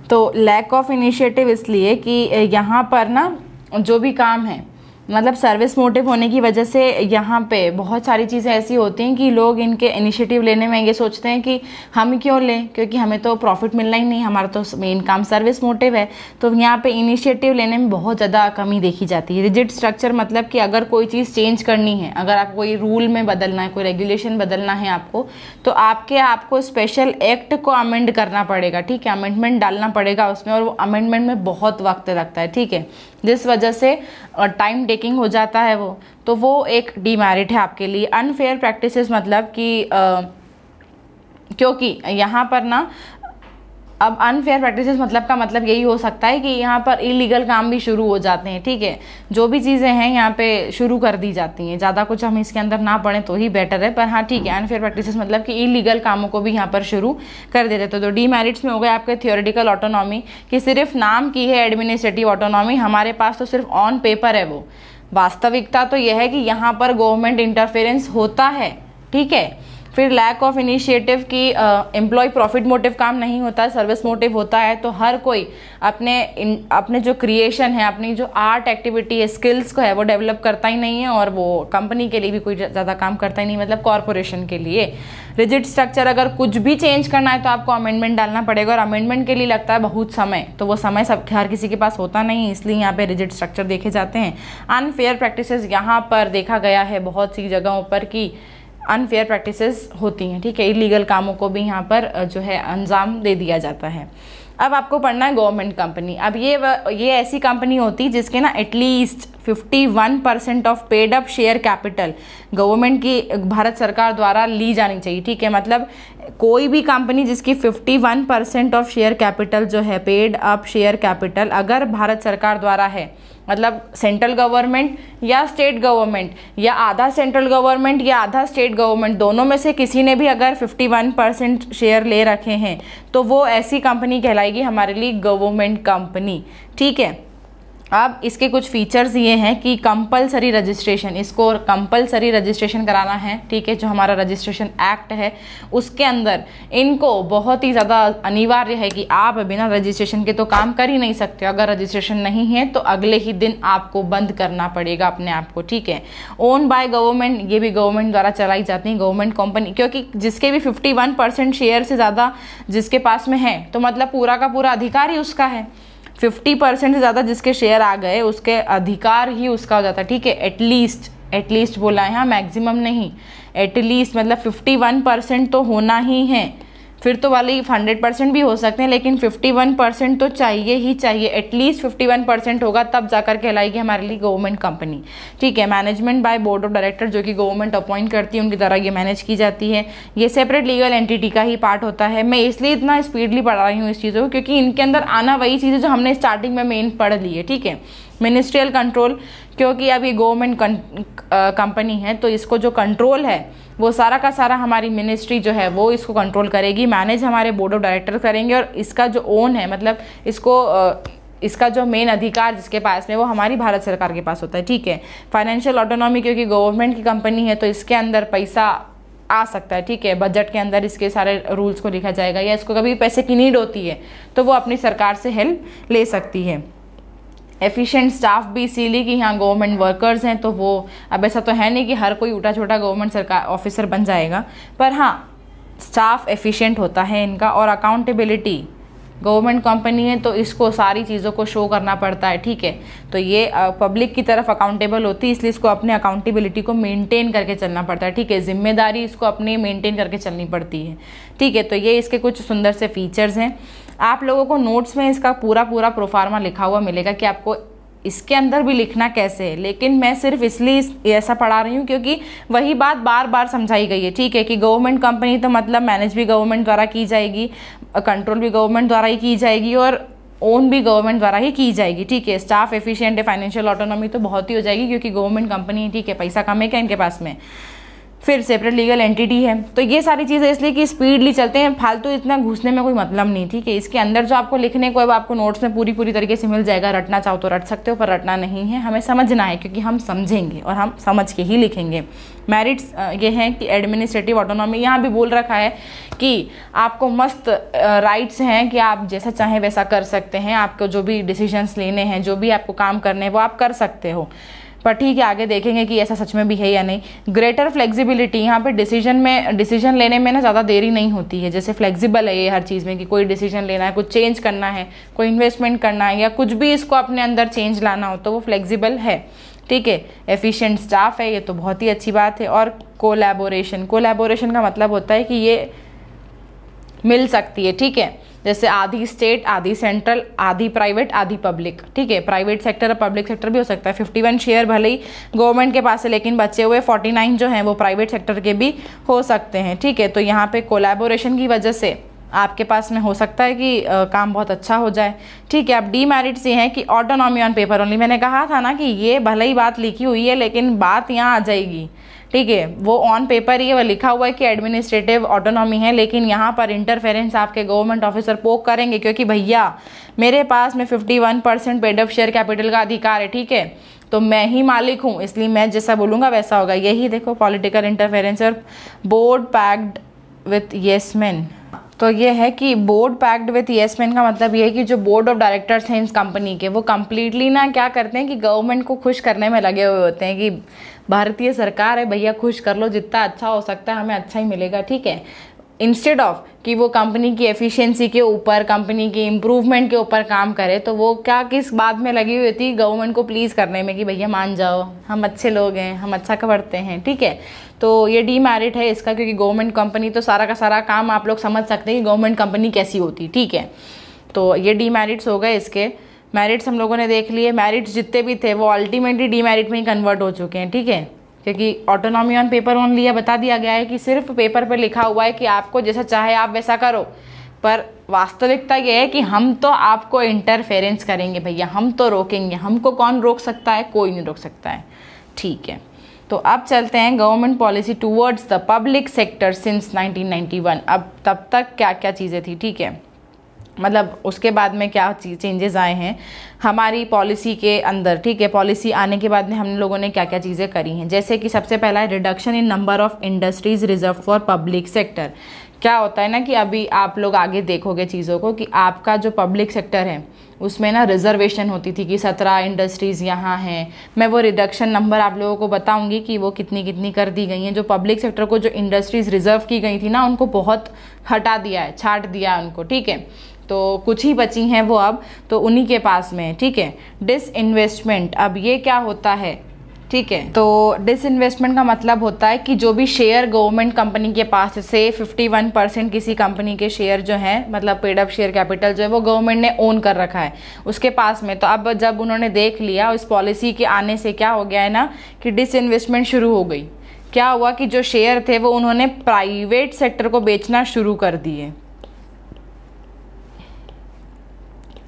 तो लैक ऑफ इनिशिएटिव इसलिए कि यहाँ पर ना जो भी काम है मतलब सर्विस मोटिव होने की वजह से यहाँ पे बहुत सारी चीज़ें ऐसी होती हैं कि लोग इनके इनिशिएटिव लेने में ये सोचते हैं कि हम क्यों लें क्योंकि हमें तो प्रॉफिट मिलना ही नहीं हमारा तो मेन काम सर्विस मोटिव है तो यहाँ पे इनिशिएटिव लेने में बहुत ज़्यादा कमी देखी जाती है रिजिड स्ट्रक्चर मतलब कि अगर कोई चीज़ चेंज करनी है अगर आप कोई रूल में बदलना है कोई रेगुलेशन बदलना है आपको तो आपके आपको स्पेशल एक्ट को अमेंड करना पड़ेगा ठीक है अमेंडमेंट डालना पड़ेगा उसमें और वो अमेंडमेंट में बहुत वक्त लगता है ठीक है जिस वजह से टाइम टेकिंग हो जाता है वो तो वो एक डीमेरिट है आपके लिए अनफेयर प्रैक्टिसेस मतलब कि आ, क्योंकि यहाँ पर ना अब अनफेयर प्रैक्टिस मतलब का मतलब यही हो सकता है कि यहाँ पर इलीगल काम भी शुरू हो जाते हैं ठीक है जो भी चीज़ें हैं यहाँ पे शुरू कर दी जाती हैं ज़्यादा कुछ हम इसके अंदर ना पढ़ें तो ही बेटर है पर हाँ ठीक है अनफेयर प्रैक्टिस मतलब कि इलीगल कामों को भी यहाँ पर शुरू कर देते तो, तो डीमेरिट्स में हो गए आपके थियोरिटिकल ऑटोनॉमी कि सिर्फ नाम की है एडमिनिस्ट्रेटिव ऑटोनॉमी हमारे पास तो सिर्फ ऑन पेपर है वो वास्तविकता तो यह है कि यहाँ पर गवर्नमेंट इंटरफेरेंस होता है ठीक है फिर लैक ऑफ इनिशिएटिव की एम्प्लॉय प्रॉफिट मोटिव काम नहीं होता सर्विस मोटिव होता है तो हर कोई अपने इन, अपने जो क्रिएशन है अपनी जो आर्ट एक्टिविटी है स्किल्स को है वो डेवलप करता ही नहीं है और वो कंपनी के लिए भी कोई ज़्यादा काम करता ही नहीं मतलब कॉरपोरेशन के लिए रिजिट स्ट्रक्चर अगर कुछ भी चेंज करना है तो आपको अमेंडमेंट डालना पड़ेगा और अमेंडमेंट के लिए लगता है बहुत समय तो वो समय सब हर किसी के पास होता नहीं इसलिए यहाँ पे रिजिट स्ट्रक्चर देखे जाते हैं अनफेयर प्रैक्टिसेस यहाँ पर देखा गया है बहुत सी जगहों पर कि अनफेयर प्रैक्टिसेस होती हैं ठीक है इलीगल कामों को भी यहाँ पर जो है अंजाम दे दिया जाता है अब आपको पढ़ना है गवर्नमेंट कंपनी अब ये ये ऐसी कंपनी होती जिसके ना at least 51 percent of paid up share capital government की भारत सरकार द्वारा ली जानी चाहिए ठीक है मतलब कोई भी कंपनी जिसकी 51 परसेंट ऑफ शेयर कैपिटल जो है पेड अप शेयर कैपिटल अगर भारत सरकार द्वारा है मतलब सेंट्रल गवर्नमेंट या स्टेट गवर्नमेंट या आधा सेंट्रल गवर्नमेंट या आधा स्टेट गवर्नमेंट दोनों में से किसी ने भी अगर 51 परसेंट शेयर ले रखे हैं तो वो ऐसी कंपनी कहलाएगी हमारे लिए गवर्नमेंट कंपनी ठीक है अब इसके कुछ फीचर्स ये हैं कि कंपलसरी रजिस्ट्रेशन इसको कंपलसरी रजिस्ट्रेशन कराना है ठीक है जो हमारा रजिस्ट्रेशन एक्ट है उसके अंदर इनको बहुत ही ज़्यादा अनिवार्य है कि आप बिना रजिस्ट्रेशन के तो काम कर ही नहीं सकते अगर रजिस्ट्रेशन नहीं है तो अगले ही दिन आपको बंद करना पड़ेगा अपने आप को ठीक है ओन बाय गवर्नमेंट ये भी गवर्नमेंट द्वारा चलाई जाती है गवर्नमेंट कंपनी क्योंकि जिसके भी फिफ्टी शेयर से ज़्यादा जिसके पास में है तो मतलब पूरा का पूरा अधिकार ही उसका है फिफ्टी परसेंट से ज़्यादा जिसके शेयर आ गए उसके अधिकार ही उसका हो जाता है ठीक है एटलीस्ट एटलीस्ट बोला है हाँ मैक्सिमम नहीं एटलीस्ट मतलब फिफ्टी वन परसेंट तो होना ही है फिर तो वाले हंड्रेड परसेंट भी हो सकते हैं लेकिन फिफ्टी वन परसेंट तो चाहिए ही चाहिए एटलीस्ट फिफ्टी वन परसेंट होगा तब जाकर कहलाएगी हमारे लिए गवर्नमेंट कंपनी ठीक है management by board of director जो कि गवर्नमेंट अपॉइंट करती है उनके द्वारा ये मैनेज की जाती है ये सेपरेट लीगल एंटिटी का ही पार्ट होता है मैं इसलिए इतना स्पीडली पढ़ा रही हूँ इस चीज़ों को क्योंकि इनके अंदर आना वही चीज़ है जो हमने स्टार्टिंग में मेन पढ़ ली है ठीक है मिनिस्ट्रियल कंट्रोल क्योंकि अब ये गवर्नमेंट कंपनी है तो इसको जो कंट्रोल है वो सारा का सारा हमारी मिनिस्ट्री जो है वो इसको कंट्रोल करेगी मैनेज हमारे बोर्ड ऑफ डायरेक्टर करेंगे और इसका जो ओन है मतलब इसको इसका जो मेन अधिकार जिसके पास में वो हमारी भारत सरकार के पास होता है ठीक है फाइनेंशियल ऑटोनॉमी क्योंकि गवर्नमेंट की कंपनी है तो इसके अंदर पैसा आ सकता है ठीक है बजट के अंदर इसके सारे रूल्स को लिखा जाएगा या इसको कभी पैसे की नीड होती है तो वो अपनी सरकार से हेल्प ले सकती है एफिशिएंट स्टाफ भी इसीलिए कि यहाँ गवर्नमेंट वर्कर्स हैं तो वो अब ऐसा तो है नहीं कि हर कोई उठा छोटा गवर्नमेंट सरकार ऑफिसर बन जाएगा पर हाँ स्टाफ एफिशिएंट होता है इनका और अकाउंटेबिलिटी गवर्नमेंट कंपनी है तो इसको सारी चीज़ों को शो करना पड़ता है ठीक है तो ये पब्लिक की तरफ अकाउंटेबल होती है इसलिए इसको अपने अकाउंटेबिलिटी को मेंटेन करके चलना पड़ता है ठीक है जिम्मेदारी इसको अपने मेंटेन करके चलनी पड़ती है ठीक है तो ये इसके कुछ सुंदर से फीचर्स हैं आप लोगों को नोट्स में इसका पूरा पूरा प्रोफार्मा लिखा हुआ मिलेगा कि आपको इसके अंदर भी लिखना कैसे है लेकिन मैं सिर्फ इसलिए ऐसा पढ़ा रही हूँ क्योंकि वही बात बार बार समझाई गई है ठीक है कि गवर्नमेंट कंपनी तो मतलब मैनेज भी गवर्नमेंट द्वारा की जाएगी कंट्रोल भी गवर्नमेंट द्वारा ही की जाएगी और ओन भी गवर्नमेंट द्वारा ही की जाएगी ठीक है स्टाफ एफिशिएंट है फाइनेंशियल ऑटोनॉमी तो बहुत ही हो जाएगी क्योंकि गवर्नमेंट कंपनी ठीक है पैसा कम है क्या इनके पास में फिर सेपरेट लीगल एंटिटी है तो ये सारी चीज़ें इसलिए कि स्पीडली चलते हैं फालतू तो इतना घुसने में कोई मतलब नहीं थी कि इसके अंदर जो आपको लिखने को अब आपको नोट्स में पूरी पूरी तरीके से मिल जाएगा रटना चाहो तो रट सकते हो पर रटना नहीं है हमें समझना है क्योंकि हम समझेंगे और हम समझ के ही लिखेंगे मेरिट्स ये हैं कि एडमिनिस्ट्रेटिव ऑटोनॉमी यहाँ भी बोल रखा है कि आपको मस्त राइट्स हैं कि आप जैसा चाहें वैसा कर सकते हैं आपको जो भी डिसीजंस लेने हैं जो भी आपको काम करने हैं वो आप कर सकते हो पर ठीक है आगे देखेंगे कि ऐसा सच में भी है या नहीं ग्रेटर फ्लेक्सिबिलिटी यहाँ पर डिसीजन में डिसीजन लेने में ना ज़्यादा देरी नहीं होती है जैसे फ्लेक्सिबल है ये हर चीज़ में कि कोई डिसीजन लेना है कुछ चेंज करना है कोई इन्वेस्टमेंट करना है या कुछ भी इसको अपने अंदर चेंज लाना हो तो वो फ्लेक्सिबल है ठीक है एफिशिएंट स्टाफ है ये तो बहुत ही अच्छी बात है और कोलैबोरेशन कोलैबोरेशन का मतलब होता है कि ये मिल सकती है ठीक है जैसे आधी स्टेट आधी सेंट्रल आधी प्राइवेट आधी पब्लिक ठीक है प्राइवेट सेक्टर और पब्लिक सेक्टर भी हो सकता है फिफ्टी वन शेयर भले ही गवर्नमेंट के पास है लेकिन बचे हुए फोर्टी नाइन जो हैं वो प्राइवेट सेक्टर के भी हो सकते हैं ठीक है तो यहाँ पे कोलैबोरेशन की वजह से आपके पास में हो सकता है कि आ, काम बहुत अच्छा हो जाए ठीक है अब डी मेरिट्स ये हैं कि ऑटोनॉमी ऑन पेपर ओनली मैंने कहा था ना कि ये भले ही बात लिखी हुई है लेकिन बात यहाँ आ जाएगी ठीक है वो ऑन पेपर ही है वो लिखा हुआ है कि एडमिनिस्ट्रेटिव ऑटोनॉमी है लेकिन यहाँ पर इंटरफेरेंस आपके गवर्नमेंट ऑफिसर पोक करेंगे क्योंकि भैया मेरे पास में 51 percent paid of share capital का अधिकार है ठीक है तो मैं ही मालिक हूँ इसलिए मैं जैसा बोलूँगा वैसा होगा यही देखो पॉलिटिकल इंटरफेरेंस और बोर्ड पैक्ड विथ येसमैन तो ये है कि बोर्ड पैक्ड विथ मैन का मतलब ये है कि जो बोर्ड ऑफ डायरेक्टर्स हैं इस कंपनी के वो कम्प्लीटली ना क्या करते हैं कि गवर्नमेंट को खुश करने में लगे हुए होते हैं कि भारतीय सरकार है भैया खुश कर लो जितना अच्छा हो सकता है हमें अच्छा ही मिलेगा ठीक है इंस्टेड ऑफ कि वो कंपनी की एफिशिएंसी के ऊपर कंपनी की इम्प्रूवमेंट के ऊपर काम करे तो वो क्या किस बात में लगी हुई थी गवर्नमेंट को प्लीज़ करने में कि भैया मान जाओ हम अच्छे लोग हैं हम अच्छा करते हैं ठीक है तो ये डीमेरिट है इसका क्योंकि गवर्नमेंट कंपनी तो सारा का सारा काम आप लोग समझ सकते हैं कि गवर्नमेंट कंपनी कैसी होती ठीक है तो ये डीमेरिट्स हो गए इसके मेरिट्स हम लोगों ने देख लिए मेरिट्स जितने भी थे वो अल्टीमेटली डीमेरिट में ही कन्वर्ट हो चुके हैं ठीक है क्योंकि ऑटोनॉमी ऑन पेपर ऑन लिया बता दिया गया है कि सिर्फ पेपर पर लिखा हुआ है कि आपको जैसा चाहे आप वैसा करो पर वास्तविकता यह है कि हम तो आपको इंटरफेरेंस करेंगे भैया हम तो रोकेंगे हमको कौन रोक सकता है कोई नहीं रोक सकता है ठीक है तो अब चलते हैं government policy towards the public sector since 1991 अब तब तक क्या क्या चीज़ें थी ठीक है मतलब उसके बाद में क्या चेंजेस आए हैं हमारी पॉलिसी के अंदर ठीक है पॉलिसी आने के बाद में हम लोगों ने क्या क्या चीज़ें करी हैं जैसे कि सबसे पहला है reduction in number of industries reserve for public sector क्या होता है ना कि अभी आप लोग आगे देखोगे चीज़ों को कि आपका जो पब्लिक सेक्टर है उसमें ना रिजर्वेशन होती थी कि सत्रह इंडस्ट्रीज़ यहाँ हैं मैं वो रिडक्शन नंबर आप लोगों को बताऊंगी कि वो कितनी कितनी कर दी गई हैं जो पब्लिक सेक्टर को जो इंडस्ट्रीज़ रिजर्व की गई थी ना उनको बहुत हटा दिया है छाट दिया है उनको ठीक है तो कुछ ही बची हैं वो अब तो उन्हीं के पास में ठीक है इन्वेस्टमेंट अब ये क्या होता है ठीक है तो इन्वेस्टमेंट का मतलब होता है कि जो भी शेयर गवर्नमेंट कंपनी के पास से 51 परसेंट किसी कंपनी के शेयर जो हैं मतलब पेड अप शेयर कैपिटल जो है वो गवर्नमेंट ने ओन कर रखा है उसके पास में तो अब जब उन्होंने देख लिया इस पॉलिसी के आने से क्या हो गया है ना कि इन्वेस्टमेंट शुरू हो गई क्या हुआ कि जो शेयर थे वो उन्होंने प्राइवेट सेक्टर को बेचना शुरू कर दिए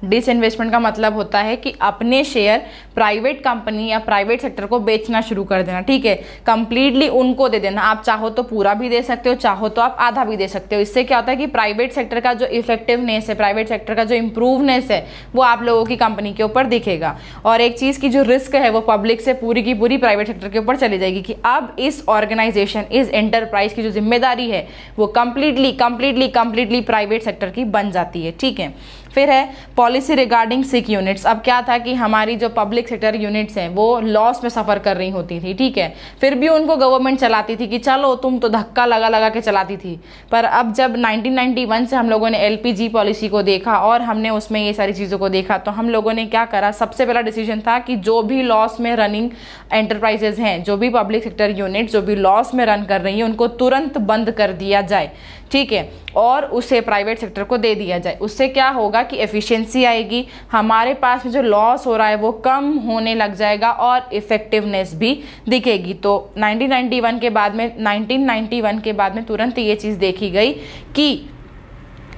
डिसइन्वेस्टमेंट का मतलब होता है कि अपने शेयर प्राइवेट कंपनी या प्राइवेट सेक्टर को बेचना शुरू कर देना ठीक है कंप्लीटली उनको दे देना आप चाहो तो पूरा भी दे सकते हो चाहो तो आप आधा भी दे सकते हो इससे क्या होता है कि प्राइवेट सेक्टर का जो इफेक्टिवनेस है प्राइवेट सेक्टर का जो इम्प्रूवनेस है वो आप लोगों की कंपनी के ऊपर दिखेगा और एक चीज़ की जो रिस्क है वो पब्लिक से पूरी की पूरी प्राइवेट सेक्टर के ऊपर चली जाएगी कि अब इस ऑर्गेनाइजेशन इस एंटरप्राइज की जो जिम्मेदारी है वो completely completely completely private sector की बन जाती है ठीक है फिर है पॉलिसी रिगार्डिंग सिक यूनिट्स अब क्या था कि हमारी जो पब्लिक सेक्टर यूनिट्स हैं वो लॉस में सफ़र कर रही होती थी ठीक है फिर भी उनको गवर्नमेंट चलाती थी कि चलो तुम तो धक्का लगा लगा के चलाती थी पर अब जब 1991 से हम लोगों ने एलपीजी पॉलिसी को देखा और हमने उसमें ये सारी चीज़ों को देखा तो हम लोगों ने क्या करा सबसे पहला डिसीजन था कि जो भी लॉस में रनिंग एंटरप्राइजेज हैं जो भी पब्लिक सेक्टर यूनिट जो भी लॉस में रन कर रही हैं उनको तुरंत बंद कर दिया जाए ठीक है और उसे प्राइवेट सेक्टर को दे दिया जाए उससे क्या होगा होगा कि एफिशिएंसी आएगी हमारे पास में जो लॉस हो रहा है वो कम होने लग जाएगा और इफ़ेक्टिवनेस भी दिखेगी तो 1991 के बाद में 1991 के बाद में तुरंत ये चीज़ देखी गई कि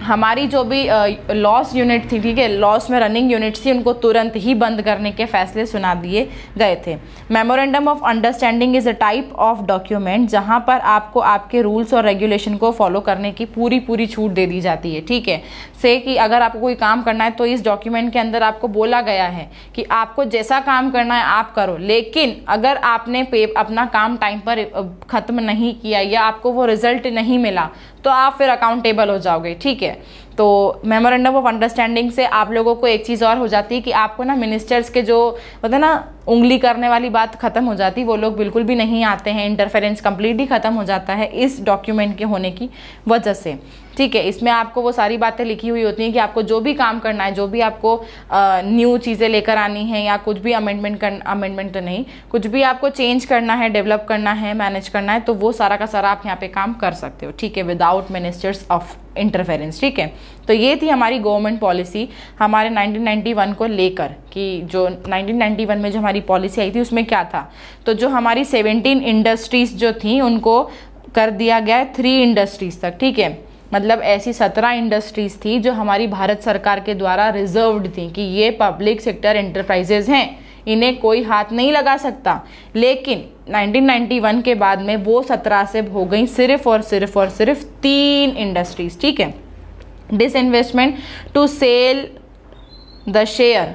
हमारी जो भी लॉस यूनिट थी ठीक है लॉस में रनिंग यूनिट्स थी उनको तुरंत ही बंद करने के फैसले सुना दिए गए थे memorandum of understanding is a type of document जहाँ पर आपको आपके रूल्स और रेगुलेशन को फॉलो करने की पूरी पूरी छूट दे दी जाती है ठीक है से कि अगर आपको कोई काम करना है तो इस डॉक्यूमेंट के अंदर आपको बोला गया है कि आपको जैसा काम करना है आप करो लेकिन अगर आपने अपना काम टाइम पर ख़त्म नहीं किया या आपको वो रिज़ल्ट नहीं मिला तो आप फिर अकाउंटेबल हो जाओगे ठीक है तो मेमोरेंडम ऑफ अंडरस्टैंडिंग से आप लोगों को एक चीज़ और हो जाती है कि आपको ना मिनिस्टर्स के जो मतलब ना उंगली करने वाली बात ख़त्म हो जाती वो लोग बिल्कुल भी नहीं आते हैं इंटरफेरेंस कम्प्लीटली ख़त्म हो जाता है इस डॉक्यूमेंट के होने की वजह से ठीक है इसमें आपको वो सारी बातें लिखी हुई होती हैं कि आपको जो भी काम करना है जो भी आपको न्यू चीज़ें लेकर आनी है या कुछ भी अमेंडमेंट कर अमेंडमेंट तो नहीं कुछ भी आपको चेंज करना है डेवलप करना है मैनेज करना है तो वो सारा का सारा आप यहाँ पे काम कर सकते हो ठीक है विदाउट मिनिस्टर्स ऑफ इंटरफेरेंस ठीक है तो ये थी हमारी गवर्नमेंट पॉलिसी हमारे 1991 को लेकर कि जो 1991 में जो हमारी पॉलिसी आई थी उसमें क्या था तो जो हमारी 17 इंडस्ट्रीज़ जो थी उनको कर दिया गया है थ्री इंडस्ट्रीज़ तक ठीक है मतलब ऐसी सत्रह इंडस्ट्रीज़ थी जो हमारी भारत सरकार के द्वारा रिजर्व्ड थी कि ये पब्लिक सेक्टर इंटरप्राइजेज हैं इन्हें कोई हाथ नहीं लगा सकता लेकिन 1991 के बाद में वो सत्रह से हो गई सिर्फ और सिर्फ और सिर्फ तीन इंडस्ट्रीज ठीक है disinvestment to sell the share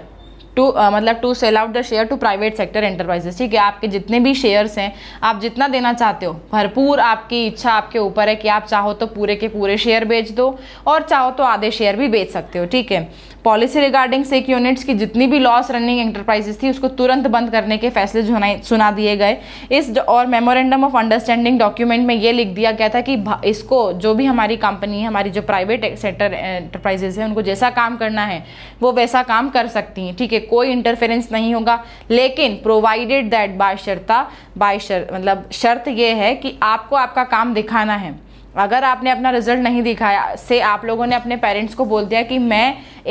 to uh, मतलब to sell out the share to private sector enterprises ठीक है आपके जितने भी शेयर्स हैं आप जितना देना चाहते हो भरपूर आपकी इच्छा आपके ऊपर है कि आप चाहो तो पूरे के पूरे शेयर बेच दो और चाहो तो आधे शेयर भी बेच सकते हो ठीक है पॉलिसी रिगार्डिंग सेक यूनिट्स की जितनी भी लॉस रनिंग एंटरप्राइजेस थी उसको तुरंत बंद करने के फैसले सुना दिए गए इस और मेमोरेंडम ऑफ अंडरस्टैंडिंग डॉक्यूमेंट में ये लिख दिया गया था कि इसको जो भी हमारी कंपनी है हमारी जो प्राइवेट सेक्टर एंटरप्राइजेस है उनको जैसा काम करना है वो वैसा काम कर सकती हैं ठीक है कोई इंटरफेरेंस नहीं होगा लेकिन प्रोवाइडेड दैट शर्ता बाय शर मतलब शर्त यह है कि आपको आपका काम दिखाना है अगर आपने अपना रिजल्ट नहीं दिखाया से आप लोगों ने अपने पेरेंट्स को बोल दिया कि मैं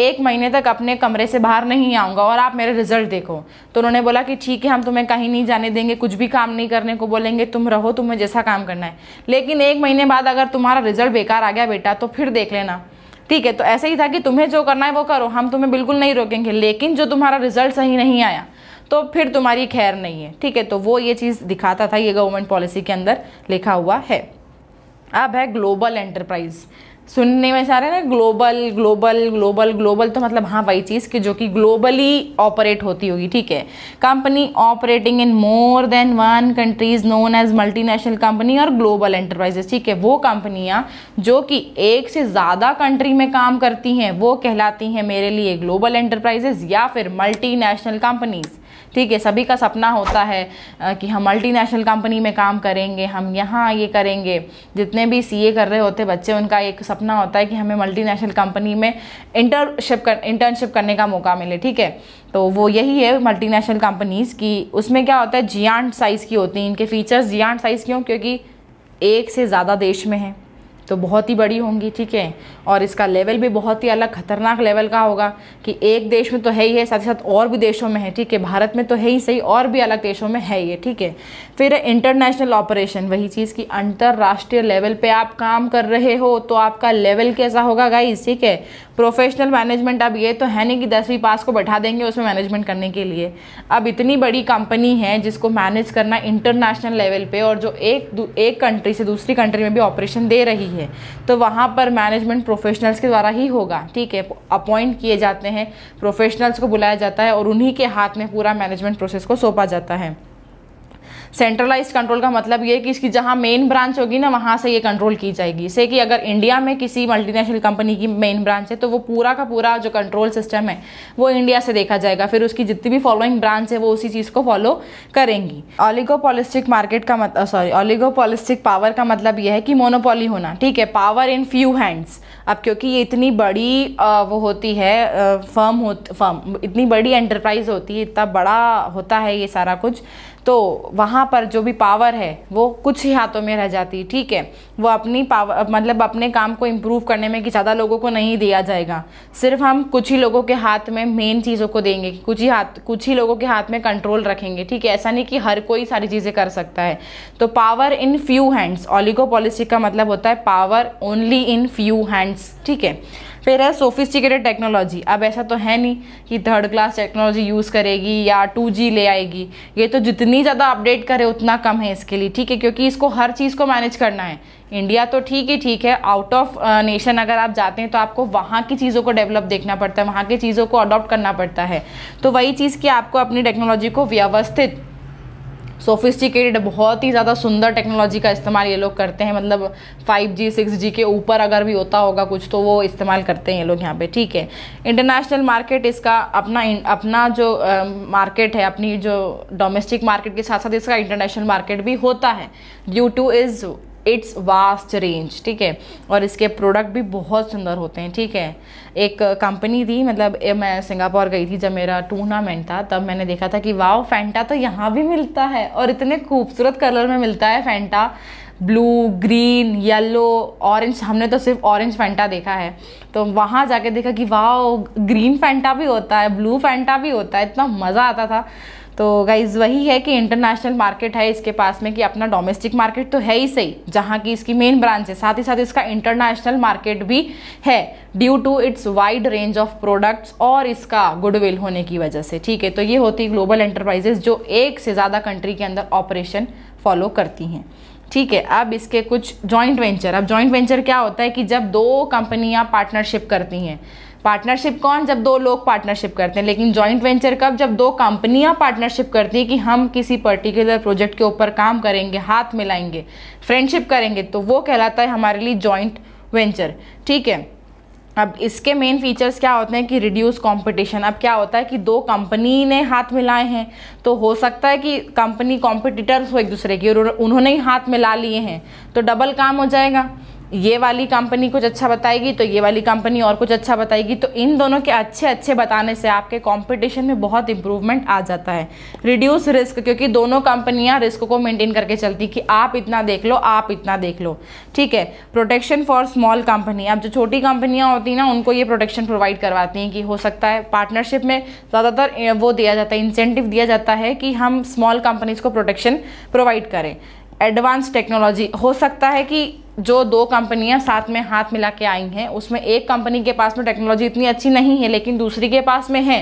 एक महीने तक अपने कमरे से बाहर नहीं आऊँगा और आप मेरे रिजल्ट देखो तो उन्होंने बोला कि ठीक है हम तुम्हें कहीं नहीं जाने देंगे कुछ भी काम नहीं करने को बोलेंगे तुम रहो तुम्हें जैसा काम करना है लेकिन एक महीने बाद अगर तुम्हारा रिजल्ट बेकार आ गया बेटा तो फिर देख लेना ठीक है तो ऐसे ही था कि तुम्हें जो करना है वो करो हम तुम्हें बिल्कुल नहीं रोकेंगे लेकिन जो तुम्हारा रिजल्ट सही नहीं आया तो फिर तुम्हारी खैर नहीं है ठीक है तो वो ये चीज़ दिखाता था ये गवर्नमेंट पॉलिसी के अंदर लिखा हुआ है अब है ग्लोबल एंटरप्राइज़ सुनने में सारे ना ग्लोबल ग्लोबल ग्लोबल ग्लोबल तो मतलब हाँ वही चीज़ कि जो कि ग्लोबली ऑपरेट होती होगी ठीक है company operating in more than one countries known as multinational company और ग्लोबल एंटरप्राइजेस ठीक है वो कंपनियाँ जो कि एक से ज़्यादा कंट्री में काम करती हैं वो कहलाती हैं मेरे लिए ग्लोबल एंटरप्राइजेस या फिर मल्टी कंपनीज़ ठीक है सभी का सपना होता है कि हम मल्टीनेशनल कंपनी में काम करेंगे हम यहाँ ये करेंगे जितने भी सीए कर रहे होते बच्चे उनका एक सपना होता है कि हमें मल्टीनेशनल कंपनी में इंटरशिप कर इंटर्नशिप करने का मौका मिले ठीक है तो वो यही है मल्टीनेशनल कंपनीज़ की उसमें क्या होता है जियांट साइज़ की होती हैं इनके फीचर्स जियांट साइज़ क्यों क्योंकि एक से ज़्यादा देश में हैं तो बहुत ही बड़ी होंगी ठीक है और इसका लेवल भी बहुत ही अलग खतरनाक लेवल का होगा कि एक देश में तो है ही है साथ ही साथ और भी देशों में है ठीक है भारत में तो है ही सही और भी अलग देशों में है ये ठीक है फिर इंटरनेशनल ऑपरेशन वही चीज़ की अंतर्राष्ट्रीय लेवल पर आप काम कर रहे हो तो आपका लेवल कैसा होगा गाइज ठीक है प्रोफेशनल मैनेजमेंट अब ये तो है नहीं कि दसवीं पास को बैठा देंगे उसमें मैनेजमेंट करने के लिए अब इतनी बड़ी कंपनी है जिसको मैनेज करना इंटरनेशनल लेवल पे और जो एक एक कंट्री से दूसरी कंट्री में भी ऑपरेशन दे रही है है तो वहाँ पर मैनेजमेंट प्रोफेशनल्स के द्वारा ही होगा ठीक है अपॉइंट किए जाते हैं प्रोफेशनल्स को बुलाया जाता है और उन्हीं के हाथ में पूरा मैनेजमेंट प्रोसेस को सौंपा जाता है सेंट्रलाइज कंट्रोल का मतलब ये है कि इसकी जहाँ मेन ब्रांच होगी ना वहाँ से ये कंट्रोल की जाएगी जैसे कि अगर इंडिया में किसी मल्टीनेशनल कंपनी की मेन ब्रांच है तो वो पूरा का पूरा जो कंट्रोल सिस्टम है वो इंडिया से देखा जाएगा फिर उसकी जितनी भी फॉलोइंग ब्रांच है वो उसी चीज़ को फॉलो करेंगी ऑलिगोपोलिस्टिक मार्केट का मत सॉरी ऑलिगोपॉलिस्टिक पावर का मतलब यह है कि मोनोपोली होना ठीक है पावर इन फ्यू हैंड्स अब क्योंकि ये इतनी बड़ी आ, वो होती है फर्म हो फर्म इतनी बड़ी एंटरप्राइज होती है इतना बड़ा होता है ये सारा कुछ तो वहाँ पर जो भी पावर है वो कुछ ही हाथों में रह जाती है ठीक है वो अपनी पावर मतलब अपने काम को इम्प्रूव करने में कि ज़्यादा लोगों को नहीं दिया जाएगा सिर्फ हम कुछ ही लोगों के हाथ में मेन चीज़ों को देंगे कुछ ही हाथ कुछ ही लोगों के हाथ में कंट्रोल रखेंगे ठीक है ऐसा नहीं कि हर कोई सारी चीज़ें कर सकता है तो power in few hands oligopoly का मतलब होता है power only in few hands ठीक है फिर है सोफिस्टिकेटेड टेक्नोलॉजी अब ऐसा तो है नहीं कि थर्ड क्लास टेक्नोलॉजी यूज़ करेगी या टू जी ले आएगी ये तो जितनी ज़्यादा अपडेट करे उतना कम है इसके लिए ठीक है क्योंकि इसको हर चीज़ को मैनेज करना है इंडिया तो ठीक ही ठीक है आउट ऑफ नेशन अगर आप जाते हैं तो आपको वहाँ की चीज़ों को डेवलप देखना पड़ता है वहाँ की चीज़ों को अडॉप्ट करना पड़ता है तो वही चीज़ कि आपको अपनी टेक्नोलॉजी को व्यवस्थित सोफिस्टिकेटेड बहुत ही ज़्यादा सुंदर टेक्नोलॉजी का इस्तेमाल ये लोग करते हैं मतलब 5G 6G के ऊपर अगर भी होता होगा कुछ तो वो इस्तेमाल करते हैं ये लोग यहाँ पे ठीक है इंटरनेशनल मार्केट इसका अपना अपना जो मार्केट uh, है अपनी जो डोमेस्टिक मार्केट के साथ साथ इसका इंटरनेशनल मार्केट भी होता है due to is its vast range ठीक है और इसके प्रोडक्ट भी बहुत सुंदर होते हैं ठीक है एक कंपनी थी मतलब मैं सिंगापुर गई थी जब मेरा टूर्नामेंट था तब मैंने देखा था कि वाओ फैंटा तो यहाँ भी मिलता है और इतने खूबसूरत कलर में मिलता है Fanta blue green yellow orange हमने तो सिर्फ ऑरेंज फैंटा देखा है तो वहाँ जाके देखा कि वाह ग्रीन फैंटा भी होता है ब्लू फैंटा भी होता है इतना मज़ा आता था तो गाइज़ वही है कि इंटरनेशनल मार्केट है इसके पास में कि अपना डोमेस्टिक मार्केट तो है ही सही जहाँ की इसकी मेन ब्रांच है साथ ही साथ इसका इंटरनेशनल मार्केट भी है due to its wide range of products और इसका गुडविल होने की वजह से ठीक है तो ये होती है ग्लोबल एंटरप्राइजेस जो एक से ज़्यादा कंट्री के अंदर ऑपरेशन फॉलो करती हैं ठीक है अब इसके कुछ जॉइंट वेंचर अब जॉइंट वेंचर क्या होता है कि जब दो कंपनियां पार्टनरशिप करती हैं पार्टनरशिप कौन जब दो लोग पार्टनरशिप करते हैं लेकिन जॉइंट वेंचर कब जब दो कंपनियां पार्टनरशिप करती हैं कि हम किसी पर्टिकुलर प्रोजेक्ट के ऊपर काम करेंगे हाथ मिलाएंगे फ्रेंडशिप करेंगे तो वो कहलाता है हमारे लिए जॉइंट वेंचर ठीक है अब इसके मेन फीचर्स क्या होते हैं कि रिड्यूस कंपटीशन अब क्या होता है कि दो कंपनी ने हाथ मिलाए हैं तो हो सकता है कि कंपनी कॉम्पिटिटर्स हो एक दूसरे की और उन्होंने ही हाथ मिला लिए हैं तो डबल काम हो जाएगा ये वाली कंपनी कुछ अच्छा बताएगी तो ये वाली कंपनी और कुछ अच्छा बताएगी तो इन दोनों के अच्छे अच्छे बताने से आपके कंपटीशन में बहुत इंप्रूवमेंट आ जाता है रिड्यूस रिस्क क्योंकि दोनों कंपनियां रिस्क को मेंटेन करके चलती कि आप इतना देख लो आप इतना देख लो ठीक है प्रोटेक्शन फॉर स्मॉल कंपनी अब जो छोटी कंपनियाँ होती हैं ना उनको ये प्रोटेक्शन प्रोवाइड करवाती हैं कि हो सकता है पार्टनरशिप में ज़्यादातर वो दिया जाता है इंसेंटिव दिया जाता है कि हम स्मॉल कंपनीज़ को प्रोटेक्शन प्रोवाइड करें एडवांस टेक्नोलॉजी हो सकता है कि जो दो कंपनियां साथ में हाथ मिला के आई हैं उसमें एक कंपनी के पास में तो टेक्नोलॉजी इतनी अच्छी नहीं है लेकिन दूसरी के पास में है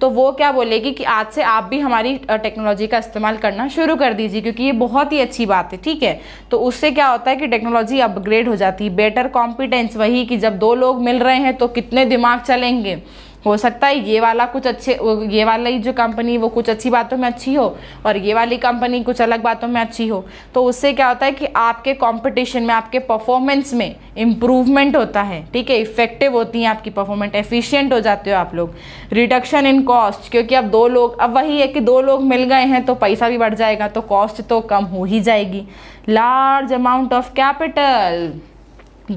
तो वो क्या बोलेगी कि आज से आप भी हमारी टेक्नोलॉजी का इस्तेमाल करना शुरू कर दीजिए क्योंकि ये बहुत ही अच्छी बात है ठीक है तो उससे क्या होता है कि टेक्नोलॉजी अपग्रेड हो जाती है बेटर कॉम्पिटेंस वही कि जब दो लोग मिल रहे हैं तो कितने दिमाग चलेंगे हो सकता है ये वाला कुछ अच्छे ये वाली जो कंपनी वो कुछ अच्छी बातों में अच्छी हो और ये वाली कंपनी कुछ अलग बातों में अच्छी हो तो उससे क्या होता है कि आपके कंपटीशन में आपके परफॉर्मेंस में इम्प्रूवमेंट होता है ठीक है इफेक्टिव होती है आपकी परफॉर्मेंस एफिशिएंट हो जाते हो आप लोग रिडक्शन इन कॉस्ट क्योंकि अब दो लोग अब वही है कि दो लोग मिल गए हैं तो पैसा भी बढ़ जाएगा तो कॉस्ट तो कम हो ही जाएगी लार्ज अमाउंट ऑफ कैपिटल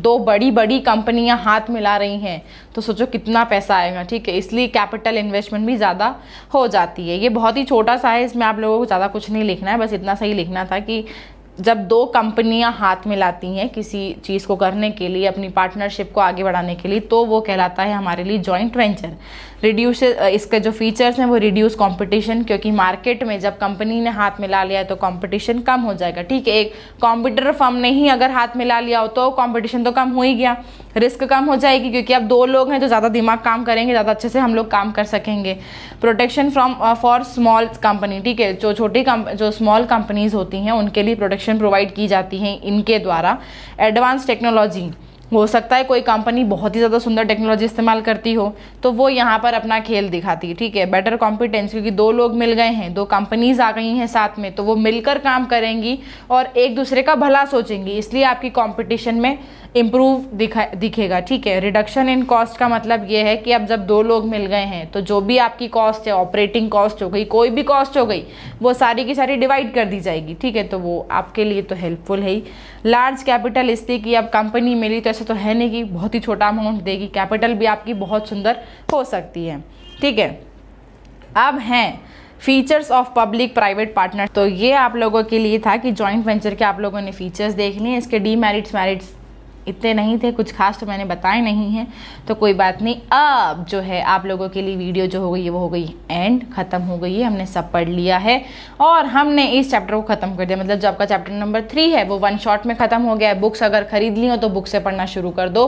दो बड़ी बड़ी कंपनियां हाथ मिला रही हैं तो सोचो कितना पैसा आएगा ठीक है इसलिए कैपिटल इन्वेस्टमेंट भी ज़्यादा हो जाती है ये बहुत ही छोटा सा है इसमें आप लोगों को ज़्यादा कुछ नहीं लिखना है बस इतना सही लिखना था कि जब दो कंपनियां हाथ मिलाती हैं किसी चीज़ को करने के लिए अपनी पार्टनरशिप को आगे बढ़ाने के लिए तो वो कहलाता है हमारे लिए जॉइंट वेंचर रिड्यूस uh, इसके जो फीचर्स हैं वो रिड्यूस कंपटीशन क्योंकि मार्केट में जब कंपनी ने हाथ मिला लिया तो कंपटीशन कम हो जाएगा ठीक है एक कंप्यूटर फर्म ने ही अगर हाथ मिला लिया हो तो कंपटीशन तो कम हो ही गया रिस्क कम हो जाएगी क्योंकि अब दो लोग हैं तो ज़्यादा दिमाग काम करेंगे ज़्यादा अच्छे से हम लोग काम कर सकेंगे protection from for small company ठीक है जो छोटी जो स्मॉल कंपनीज होती हैं उनके लिए प्रोटेक्शन प्रोवाइड की जाती हैं इनके द्वारा एडवांस टेक्नोलॉजी हो सकता है कोई कंपनी बहुत ही ज़्यादा सुंदर टेक्नोलॉजी इस्तेमाल करती हो तो वो यहाँ पर अपना खेल दिखाती है ठीक है बेटर कॉम्पिटेंस क्योंकि दो लोग मिल गए हैं दो कंपनीज आ गई हैं साथ में तो वो मिलकर काम करेंगी और एक दूसरे का भला सोचेंगी इसलिए आपकी कॉम्पिटिशन में इम्प्रूव दिखा दिखेगा ठीक है रिडक्शन इन कॉस्ट का मतलब ये है कि अब जब दो लोग मिल गए हैं तो जो भी आपकी कॉस्ट है ऑपरेटिंग कॉस्ट हो गई कोई भी कॉस्ट हो गई वो सारी की सारी डिवाइड कर दी जाएगी ठीक है तो वो आपके लिए तो हेल्पफुल है ही लार्ज कैपिटल इसलिए कि अब कंपनी मिली तो ऐसा तो है नहीं कि बहुत ही छोटा अमाउंट देगी कैपिटल भी आपकी बहुत सुंदर हो सकती है ठीक है अब हैं features of public private partner तो ये आप लोगों के लिए था कि जॉइंट वेंचर के आप लोगों ने फीचर्स देख लिए इसके मेरिट्स मेरिट्स इतने नहीं थे कुछ खास तो मैंने बताए नहीं है तो कोई बात नहीं अब जो है आप लोगों के लिए वीडियो जो हो गई है वो हो गई एंड ख़त्म हो गई है हमने सब पढ़ लिया है और हमने इस चैप्टर को ख़त्म कर दिया मतलब जो आपका चैप्टर नंबर थ्री है वो वन शॉट में ख़त्म हो गया है बुक्स अगर ख़रीद ली हो तो बुक से पढ़ना शुरू कर दो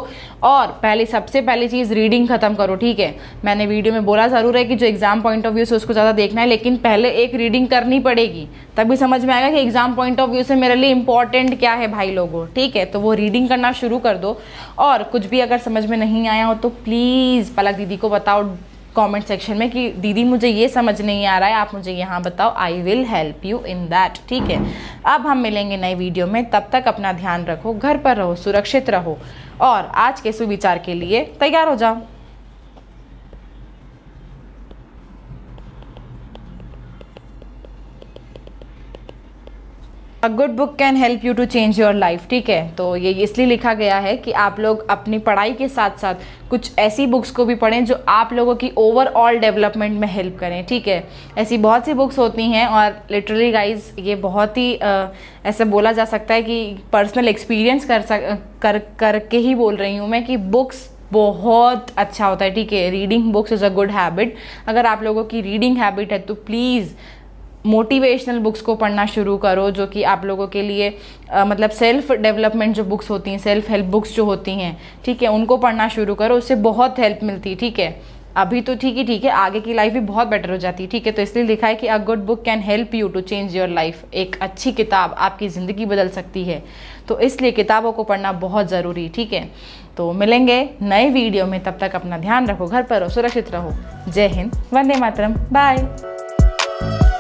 और पहले सबसे पहली चीज़ रीडिंग ख़त्म करो ठीक है मैंने वीडियो में बोला ज़रूर है कि जो एग्ज़ाम पॉइंट ऑफ व्यू से उसको ज़्यादा देखना है लेकिन पहले एक रीडिंग करनी पड़ेगी तभी समझ में आएगा कि एग्ज़ाम पॉइंट ऑफ व्यू से मेरे लिए इंपॉर्टेंट क्या है भाई लोगों ठीक है तो वो रीडिंग करना शुरू शुरू कर दो और कुछ भी अगर समझ में नहीं आया हो तो प्लीज़ पलक दीदी को बताओ कमेंट सेक्शन में कि दीदी मुझे ये समझ नहीं आ रहा है आप मुझे यहाँ बताओ I will help you in that ठीक है अब हम मिलेंगे नए वीडियो में तब तक अपना ध्यान रखो घर पर रहो सुरक्षित रहो और आज के सुविचार के लिए तैयार हो जाओ a good book can help you to change your life ठीक है तो ये इसलिए लिखा गया है कि आप लोग अपनी पढ़ाई के साथ साथ कुछ ऐसी बुक्स को भी पढ़ें जो आप लोगों की ओवरऑल डेवलपमेंट में हेल्प करें ठीक है ऐसी बहुत सी बुक्स होती हैं और लिटरली गाइज ये बहुत ही ऐसा बोला जा सकता है कि पर्सनल एक्सपीरियंस कर सक कर करके ही बोल रही हूँ मैं कि बुक्स बहुत अच्छा होता है ठीक है reading books is a good habit अगर आप लोगों की रीडिंग हैबिट है तो प्लीज़ मोटिवेशनल बुक्स को पढ़ना शुरू करो जो कि आप लोगों के लिए आ, मतलब सेल्फ डेवलपमेंट जो बुक्स होती हैं सेल्फ हेल्प बुक्स जो होती हैं ठीक है उनको पढ़ना शुरू करो उससे बहुत हेल्प मिलती है ठीक है अभी तो ठीक ही ठीक है आगे की लाइफ भी बहुत बेटर हो जाती है ठीक है तो इसलिए लिखा है कि a good book can help you to change your life एक अच्छी किताब आपकी ज़िंदगी बदल सकती है तो इसलिए किताबों को पढ़ना बहुत ज़रूरी ठीक है तो मिलेंगे नए वीडियो में तब तक अपना ध्यान रखो घर पर रहो सुरक्षित रहो जय हिंद वंदे मातरम बाय